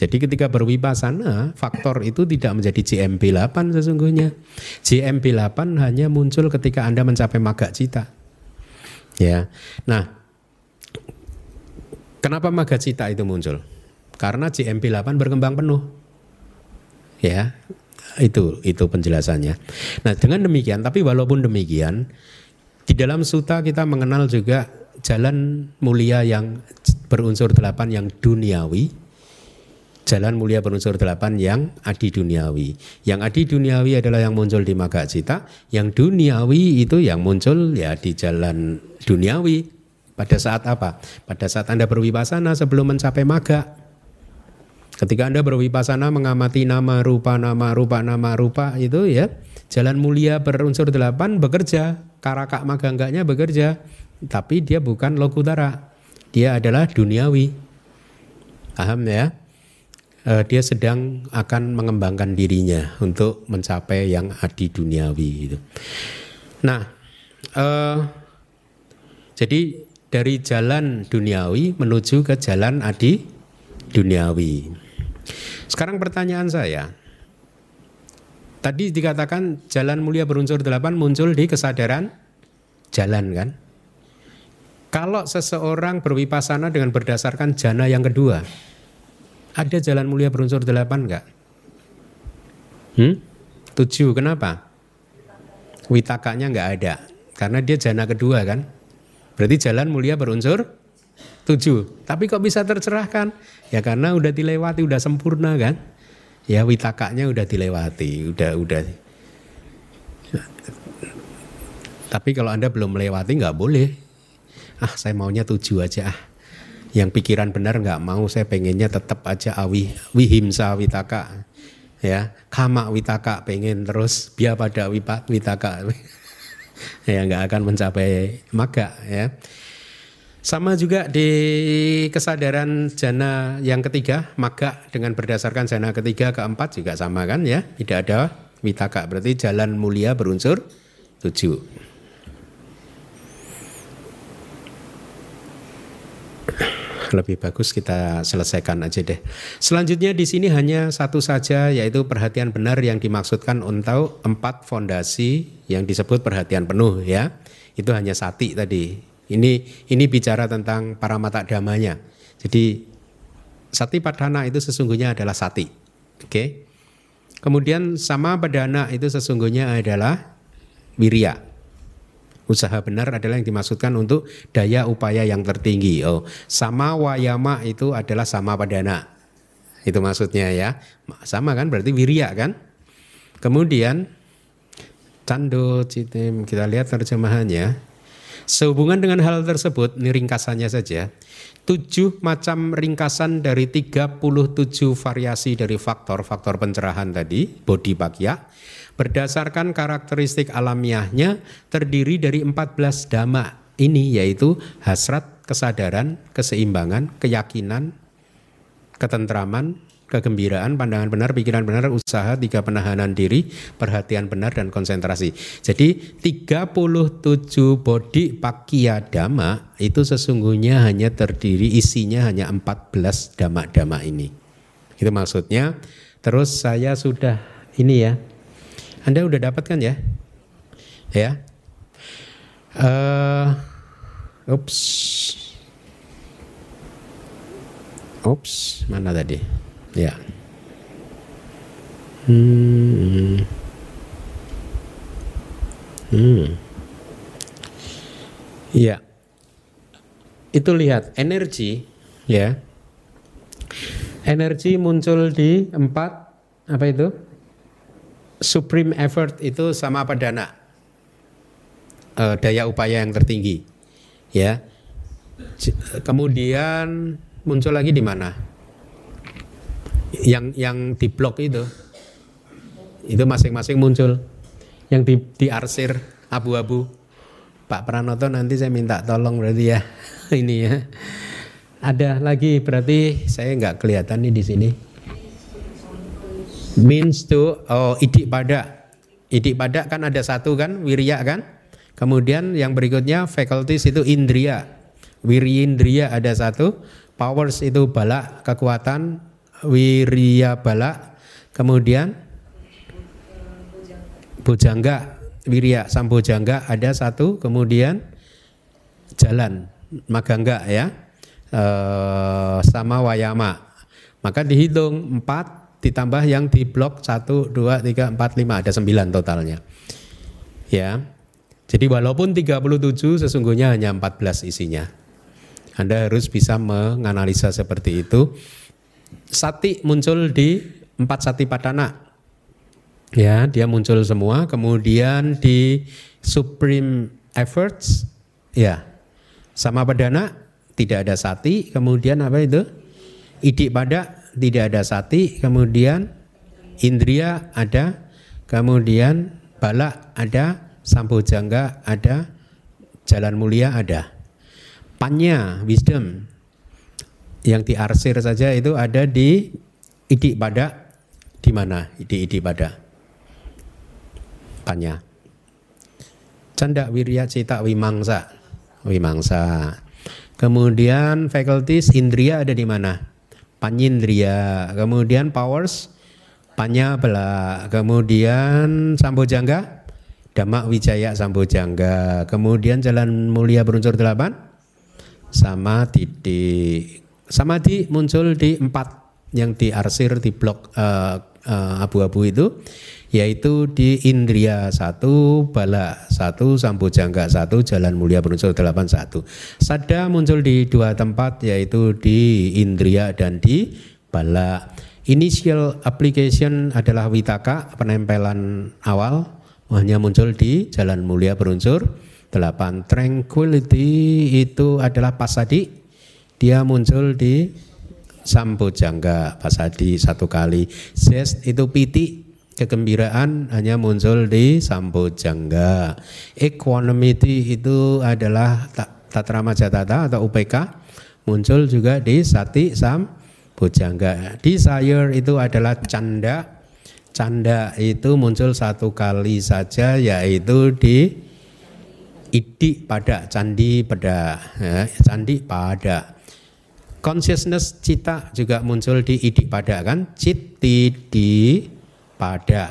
Jadi ketika berwipasana, faktor itu tidak menjadi GMP 8 sesungguhnya. GMP 8 hanya muncul ketika Anda mencapai maga cita. Ya. Nah, kenapa Magacita itu muncul? Karena CMP 8 berkembang penuh. Ya, itu itu penjelasannya. Nah, dengan demikian tapi walaupun demikian di dalam suta kita mengenal juga jalan mulia yang berunsur delapan yang duniawi jalan mulia berunsur delapan yang adi duniawi. Yang adi duniawi adalah yang muncul di maga cita, yang duniawi itu yang muncul ya di jalan duniawi. Pada saat apa? Pada saat Anda berwipasana sebelum mencapai maga. Ketika Anda berwipasana mengamati nama rupa nama rupa nama rupa itu ya jalan mulia berunsur delapan bekerja maga enggaknya bekerja tapi dia bukan lokutara dia adalah duniawi paham ya uh, dia sedang akan mengembangkan dirinya untuk mencapai yang adi duniawi gitu. Nah, uh, jadi dari jalan duniawi menuju ke jalan adi duniawi. Sekarang pertanyaan saya, tadi dikatakan jalan mulia berunsur delapan muncul di kesadaran jalan kan. Kalau seseorang berwipasana dengan berdasarkan jana yang kedua, ada jalan mulia berunsur delapan nggak? Hmm? Tujuh, kenapa? Witakanya nggak ada, karena dia jana kedua kan. Berarti jalan mulia berunsur tujuh. Tapi kok bisa tercerahkan? Ya karena udah dilewati, udah sempurna kan. Ya witakanya udah dilewati, udah udah. Tapi kalau anda belum melewati nggak boleh. Ah saya maunya tujuh aja ah yang pikiran benar nggak mau saya pengennya tetap aja awi wihimsa witaka ya kama witaka pengen terus biar pada wipat witaka [LAUGHS] ya nggak akan mencapai maga ya sama juga di kesadaran jana yang ketiga maga dengan berdasarkan jana ketiga keempat juga sama kan ya tidak ada witaka berarti jalan mulia berunsur tujuh lebih bagus kita selesaikan aja deh. Selanjutnya di sini hanya satu saja yaitu perhatian benar yang dimaksudkan untuk empat fondasi yang disebut perhatian penuh ya. Itu hanya sati tadi. Ini ini bicara tentang para mata damanya. Jadi sati padhana itu sesungguhnya adalah sati. Oke. Kemudian sama padhana itu sesungguhnya adalah wirya. Usaha benar adalah yang dimaksudkan untuk daya upaya yang tertinggi. Oh, sama wayama itu adalah sama padana. Itu maksudnya ya. Sama kan berarti wirya kan? Kemudian candu citim kita lihat terjemahannya. Sehubungan dengan hal tersebut, ini ringkasannya saja. Tujuh macam ringkasan dari 37 variasi dari faktor-faktor pencerahan tadi, body pakya berdasarkan karakteristik alamiahnya terdiri dari 14 dhamma ini yaitu hasrat, kesadaran, keseimbangan, keyakinan, ketentraman, kegembiraan, pandangan benar, pikiran benar, usaha, tiga penahanan diri, perhatian benar, dan konsentrasi. Jadi 37 bodi pakia dhamma itu sesungguhnya hanya terdiri isinya hanya 14 dhamma-dhamma ini. Itu maksudnya. Terus saya sudah ini ya, anda udah dapat kan ya? Ya. Uh, ups. Ups, mana tadi? Ya. Hmm. Hmm. Ya. Itu lihat energi ya. Energi muncul di empat apa itu? supreme effort itu sama padana e, eh, daya upaya yang tertinggi ya kemudian muncul lagi di mana yang yang di blok itu itu masing-masing muncul yang di diarsir abu-abu Pak Pranoto nanti saya minta tolong berarti ya [LAUGHS] ini ya ada lagi berarti saya nggak kelihatan nih di sini means to oh idik pada idik pada kan ada satu kan wirya kan kemudian yang berikutnya faculties itu indria indria ada satu powers itu bala kekuatan wirya bala kemudian bojangga wirya sambojangga ada satu kemudian jalan magangga ya eh, sama wayama maka dihitung empat ditambah yang di blok 1 2 3 4 5 ada 9 totalnya. Ya. Jadi walaupun 37 sesungguhnya hanya 14 isinya. Anda harus bisa menganalisa seperti itu. Sati muncul di 4 sati padana. Ya, dia muncul semua kemudian di supreme efforts ya. Sama padana tidak ada sati, kemudian apa itu? Idik pada tidak ada sati, kemudian indria ada, kemudian bala ada, jangga ada, jalan mulia ada. Panya, wisdom, yang diarsir saja itu ada di idik pada di mana idik idik pada panya canda wirya cita wimangsa wimangsa kemudian faculties indria ada di mana Panyindria, kemudian Powers Panya Bela, kemudian jangga Damak Wijaya jangga kemudian Jalan Mulia beruncur delapan, sama titik. di muncul di empat yang diarsir di blok uh, uh, abu-abu itu yaitu di Indria satu Bala 1, Sambojangga satu Jalan Mulia delapan satu Sada muncul di dua tempat yaitu di Indria dan di Bala. Initial application adalah Witaka, penempelan awal hanya muncul di Jalan Mulia berunsur 8. Tranquility itu adalah Pasadi, dia muncul di jangga Pasadi satu kali. Zest itu piti Kegembiraan hanya muncul di jangga. Equanimity itu adalah tatrama jatata atau UPK muncul juga di Sati Sam Bojangga. Desire itu adalah canda. Canda itu muncul satu kali saja yaitu di Idi pada candi pada ya, candi pada consciousness cita juga muncul di idik pada kan citi di pada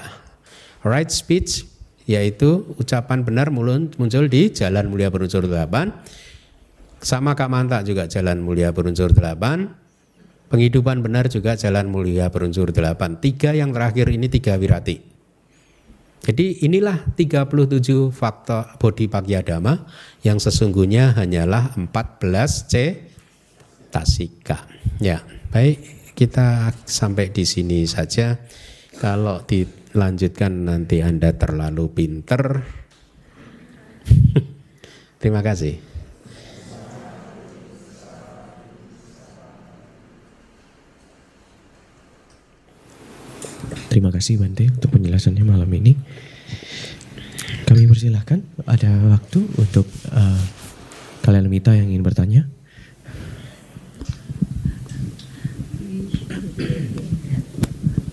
right speech yaitu ucapan benar muncul di Jalan Mulia Berunsur delapan sama Kamanta juga Jalan Mulia Berunsur delapan penghidupan benar juga Jalan Mulia Berunsur delapan tiga yang terakhir ini tiga wirati jadi inilah 37 fakta pagi Pakyadama yang sesungguhnya hanyalah 14 C Tasika. Ya, baik kita sampai di sini saja. Kalau dilanjutkan nanti Anda terlalu pinter. [LAUGHS] Terima kasih. Terima kasih Bante untuk penjelasannya malam ini. Kami persilahkan ada waktu untuk uh, kalian Mita yang ingin bertanya. [COUGHS] [COUGHS]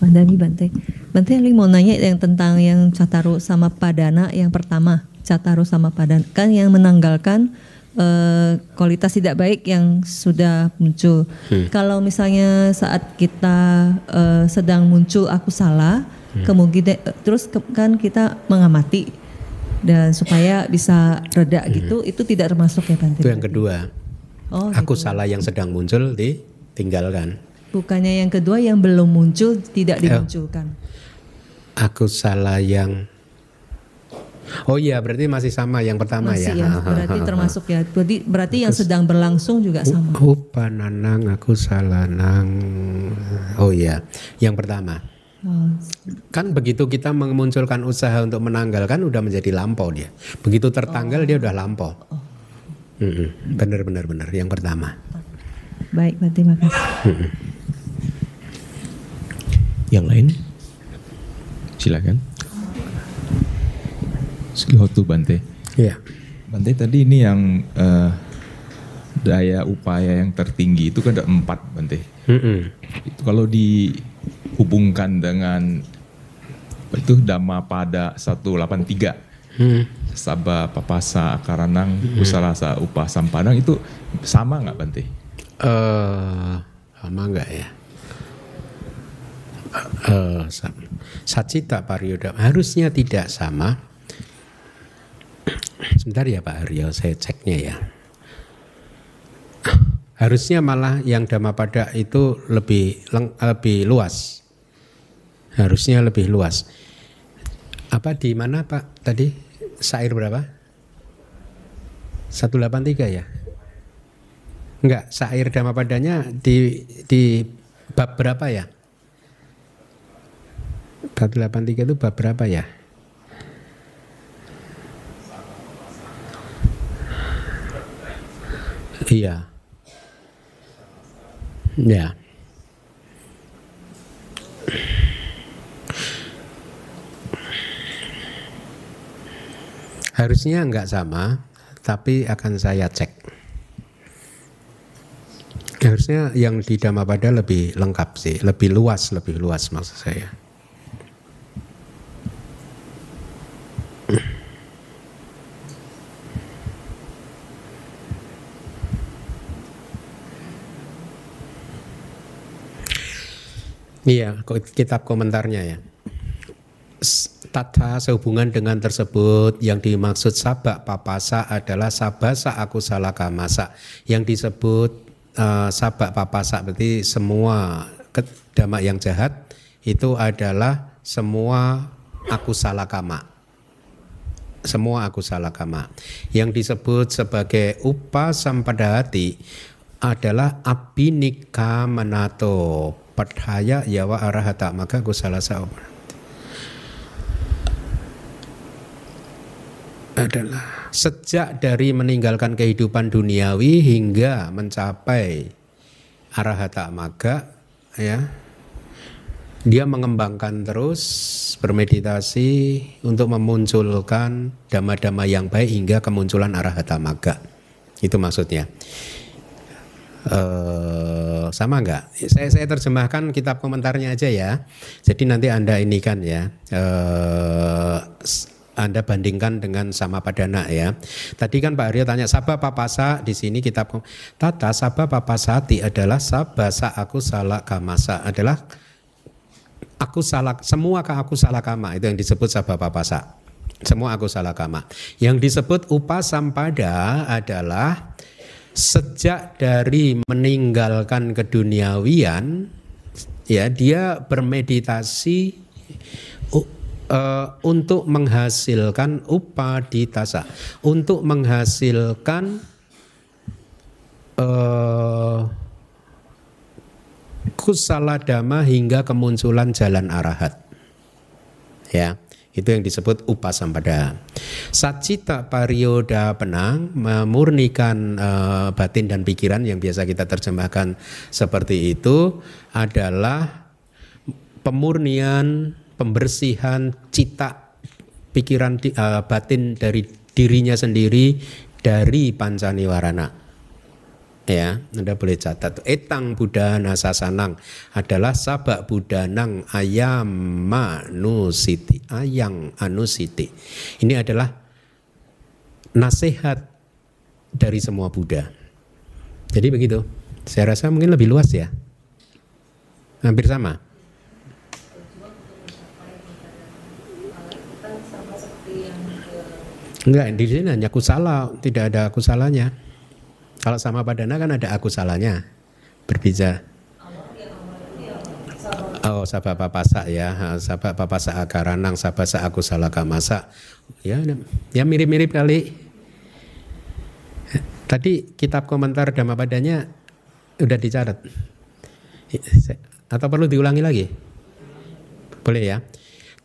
Mas Bante. Bante mau nanya yang tentang yang Cataru sama Padana yang pertama. Cataru sama Padana kan yang menanggalkan uh, kualitas tidak baik yang sudah muncul. Hmm. Kalau misalnya saat kita uh, sedang muncul aku salah, hmm. kemungkinan terus ke, kan kita mengamati dan supaya bisa reda hmm. gitu, itu tidak termasuk ya Bante. Itu yang kedua. Oh, aku gitu. salah yang sedang muncul ditinggalkan bukannya yang kedua yang belum muncul tidak ya. dimunculkan. Aku salah yang Oh iya, berarti masih sama yang pertama ya. masih ya. ya. Berarti termasuk ya. Berarti berarti yang sedang berlangsung juga sama. Upa nanang aku salah nang. Oh iya, yang pertama. Oh. Kan begitu kita memunculkan usaha untuk menanggalkan udah menjadi lampau dia. Begitu tertanggal oh. dia udah lampau. Oh. Mm -mm. Bener bener bener. Yang pertama. Baik, terima kasih. Yang lain? Silakan. Sekihotu Bante. Iya. Bante tadi ini yang uh, daya upaya yang tertinggi itu kan ada empat Bante. Mm hmm Itu kalau dihubungkan dengan itu Dhamma pada satu 183. tiga, mm. Sabah, Papasa, mm hmm. Usarasa, Upah, Sampanang itu sama nggak Bante? uh, sama nggak ya? Eh, sacita pariyoda harusnya tidak sama. Sebentar ya Pak Aryo, saya ceknya ya. Harusnya malah yang pada itu lebih leng, eh, lebih luas. Harusnya lebih luas. Apa di mana Pak tadi? Sair berapa? 183 ya? Enggak, sair padanya di di bab berapa ya? 183 itu bab berapa ya? Iya. Ya. Harusnya enggak sama, tapi akan saya cek. Harusnya yang di Dhammapada lebih lengkap sih, lebih luas, lebih luas maksud saya. Iya, kitab komentarnya ya. Tata sehubungan dengan tersebut yang dimaksud sabak papasa adalah sabasa aku salah kamasa yang disebut uh, sabak papasa berarti semua kedama yang jahat itu adalah semua aku salah kama semua aku salah kama. Yang disebut sebagai upa hati adalah abinika manato padhaya yawa arahata maka aku salah sahabat. adalah sejak dari meninggalkan kehidupan duniawi hingga mencapai arahata maga ya dia mengembangkan terus bermeditasi untuk memunculkan dhamma-dhamma yang baik hingga kemunculan arahata maga. Itu maksudnya. Uh, sama enggak? Saya saya terjemahkan kitab komentarnya aja ya. Jadi nanti anda ini kan ya, uh, anda bandingkan dengan sama padana ya. Tadi kan Pak Arya tanya sabah papasa di sini kitab tata sabah papasati adalah sabasa aku salah kamasa adalah aku salah semua aku salah kama itu yang disebut sababa pasa semua aku salah kama yang disebut upasampada adalah sejak dari meninggalkan keduniawian ya dia bermeditasi uh, uh, untuk menghasilkan upaditasa untuk menghasilkan e, kusala dama hingga kemunculan jalan arahat. Ya, itu yang disebut upasampada. Sacita parioda penang memurnikan e, batin dan pikiran yang biasa kita terjemahkan seperti itu adalah pemurnian, pembersihan cita pikiran e, batin dari dirinya sendiri dari pancaniwarana ya Anda boleh catat etang Buddha Nasasanang adalah sabak Buddha Nang ayam manusiti ayang anusiti ini adalah nasihat dari semua Buddha jadi begitu saya rasa mungkin lebih luas ya hampir sama Enggak, di sini hanya kusala, tidak ada kusalanya. Kalau sama padana kan ada aku salahnya berbeda. Oh, sabah papasa ya, sabah papasa akaranang, sabab sa aku salah kamasa. Ya, ya mirip-mirip kali. Tadi kitab komentar Dhamma padanya udah dicatat. Atau perlu diulangi lagi? Boleh ya.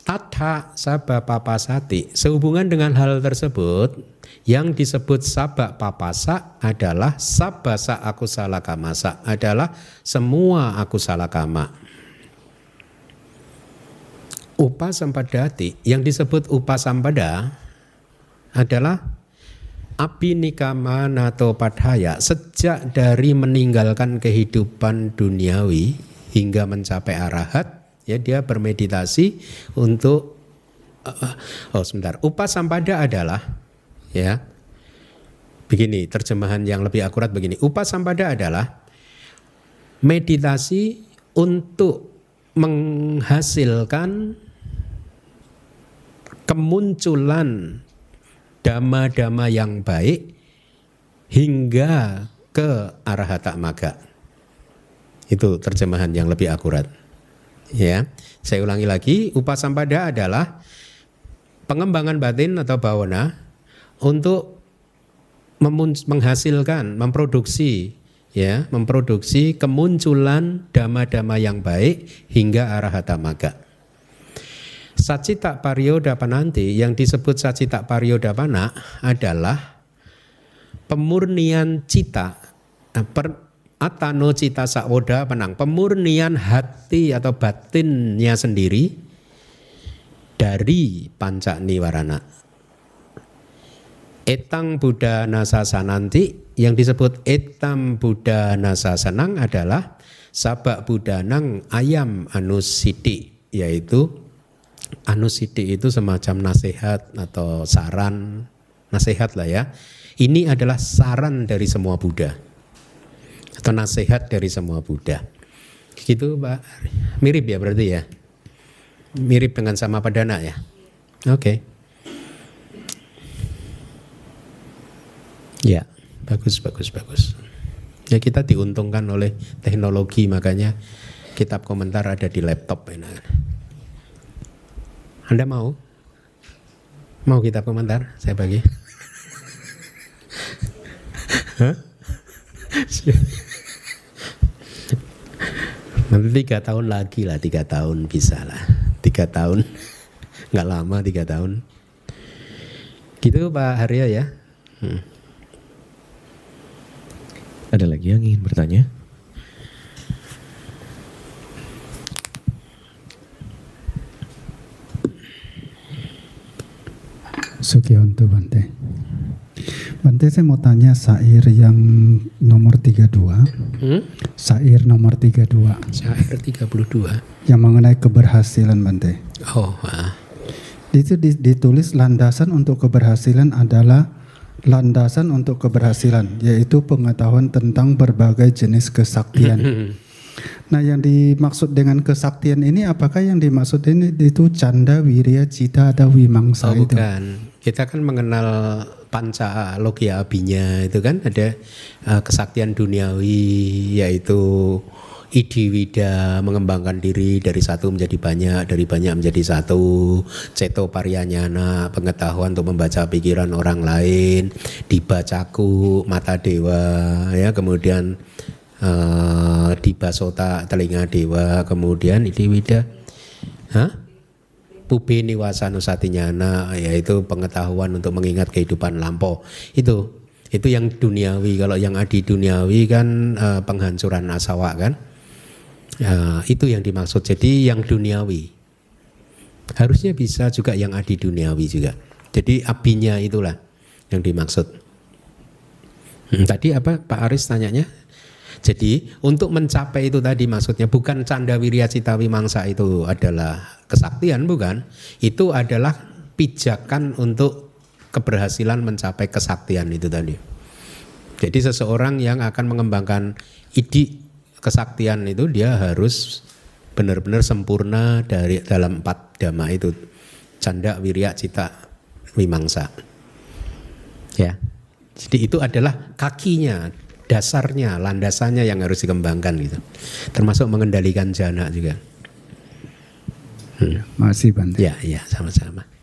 Tadha sabba papasati sehubungan dengan hal tersebut yang disebut sabba papasa adalah sabasa aku salah kamasa adalah semua aku salah kama. Upa sampadati yang disebut upa sampada adalah nato padhaya sejak dari meninggalkan kehidupan duniawi hingga mencapai arahat ya dia bermeditasi untuk oh sebentar upas sampada adalah ya begini terjemahan yang lebih akurat begini upas sampada adalah meditasi untuk menghasilkan kemunculan dama-dama yang baik hingga ke arah arahata maga. Itu terjemahan yang lebih akurat. Ya, saya ulangi lagi, upasampada adalah pengembangan batin atau bawana untuk menghasilkan, memproduksi ya, memproduksi kemunculan dama-dama yang baik hingga arahata maga. Sacita parioda nanti yang disebut Sacita Pariyodapana adalah pemurnian cita eh, Atano cita saoda penang pemurnian hati atau batinnya sendiri dari panca niwarana. Etang Buddha Nasasa nanti yang disebut etam Buddha nasasa nang adalah sabak buddha nang ayam anusidi yaitu anusidi itu semacam nasihat atau saran nasihat lah ya. Ini adalah saran dari semua Buddha atau nasihat dari semua Buddha. Gitu Pak, mirip ya berarti ya? Mirip dengan sama padana ya? Oke. Okay. Ya, bagus, bagus, bagus. Ya kita diuntungkan oleh teknologi makanya kitab komentar ada di laptop. Enak. Anda mau? Mau kitab komentar? Saya bagi. [LAUGHS] Hah? nanti tiga tahun lagi lah tiga tahun bisa lah tiga tahun [LAUGHS] nggak lama tiga tahun gitu Pak Haryo ya hmm. ada lagi yang ingin bertanya Sukihonto Bante. Bante saya mau tanya sair yang nomor 32. Hmm? sair nomor 32. Sair 32. Yang mengenai keberhasilan Bante. Oh, ah. Itu ditulis landasan untuk keberhasilan adalah landasan untuk keberhasilan yaitu pengetahuan tentang berbagai jenis kesaktian. [LAUGHS] Nah, yang dimaksud dengan kesaktian ini apakah yang dimaksud ini itu canda, wirya, cita atau wimangsa oh, itu? Bukan. Kita kan mengenal panca logia abinya itu kan ada uh, kesaktian duniawi yaitu idiwida mengembangkan diri dari satu menjadi banyak dari banyak menjadi satu ceto pariyanyana pengetahuan untuk membaca pikiran orang lain dibacaku mata dewa ya kemudian uh, eh, dibasota telinga dewa kemudian idiwida Hah? tubi niwasa satinyana yaitu pengetahuan untuk mengingat kehidupan lampau itu itu yang duniawi kalau yang adi duniawi kan uh, penghancuran asawa kan uh, itu yang dimaksud jadi yang duniawi harusnya bisa juga yang adi duniawi juga jadi apinya itulah yang dimaksud hmm, tadi apa Pak Aris tanyanya jadi untuk mencapai itu tadi maksudnya bukan canda wirya cita wimangsa itu adalah kesaktian bukan. Itu adalah pijakan untuk keberhasilan mencapai kesaktian itu tadi. Jadi seseorang yang akan mengembangkan ide kesaktian itu dia harus benar-benar sempurna dari dalam empat dhamma itu canda wirya cita wimangsa ya jadi itu adalah kakinya dasarnya, landasannya yang harus dikembangkan gitu. Termasuk mengendalikan jana juga. Hmm. Masih Bante. Ya, ya, sama-sama.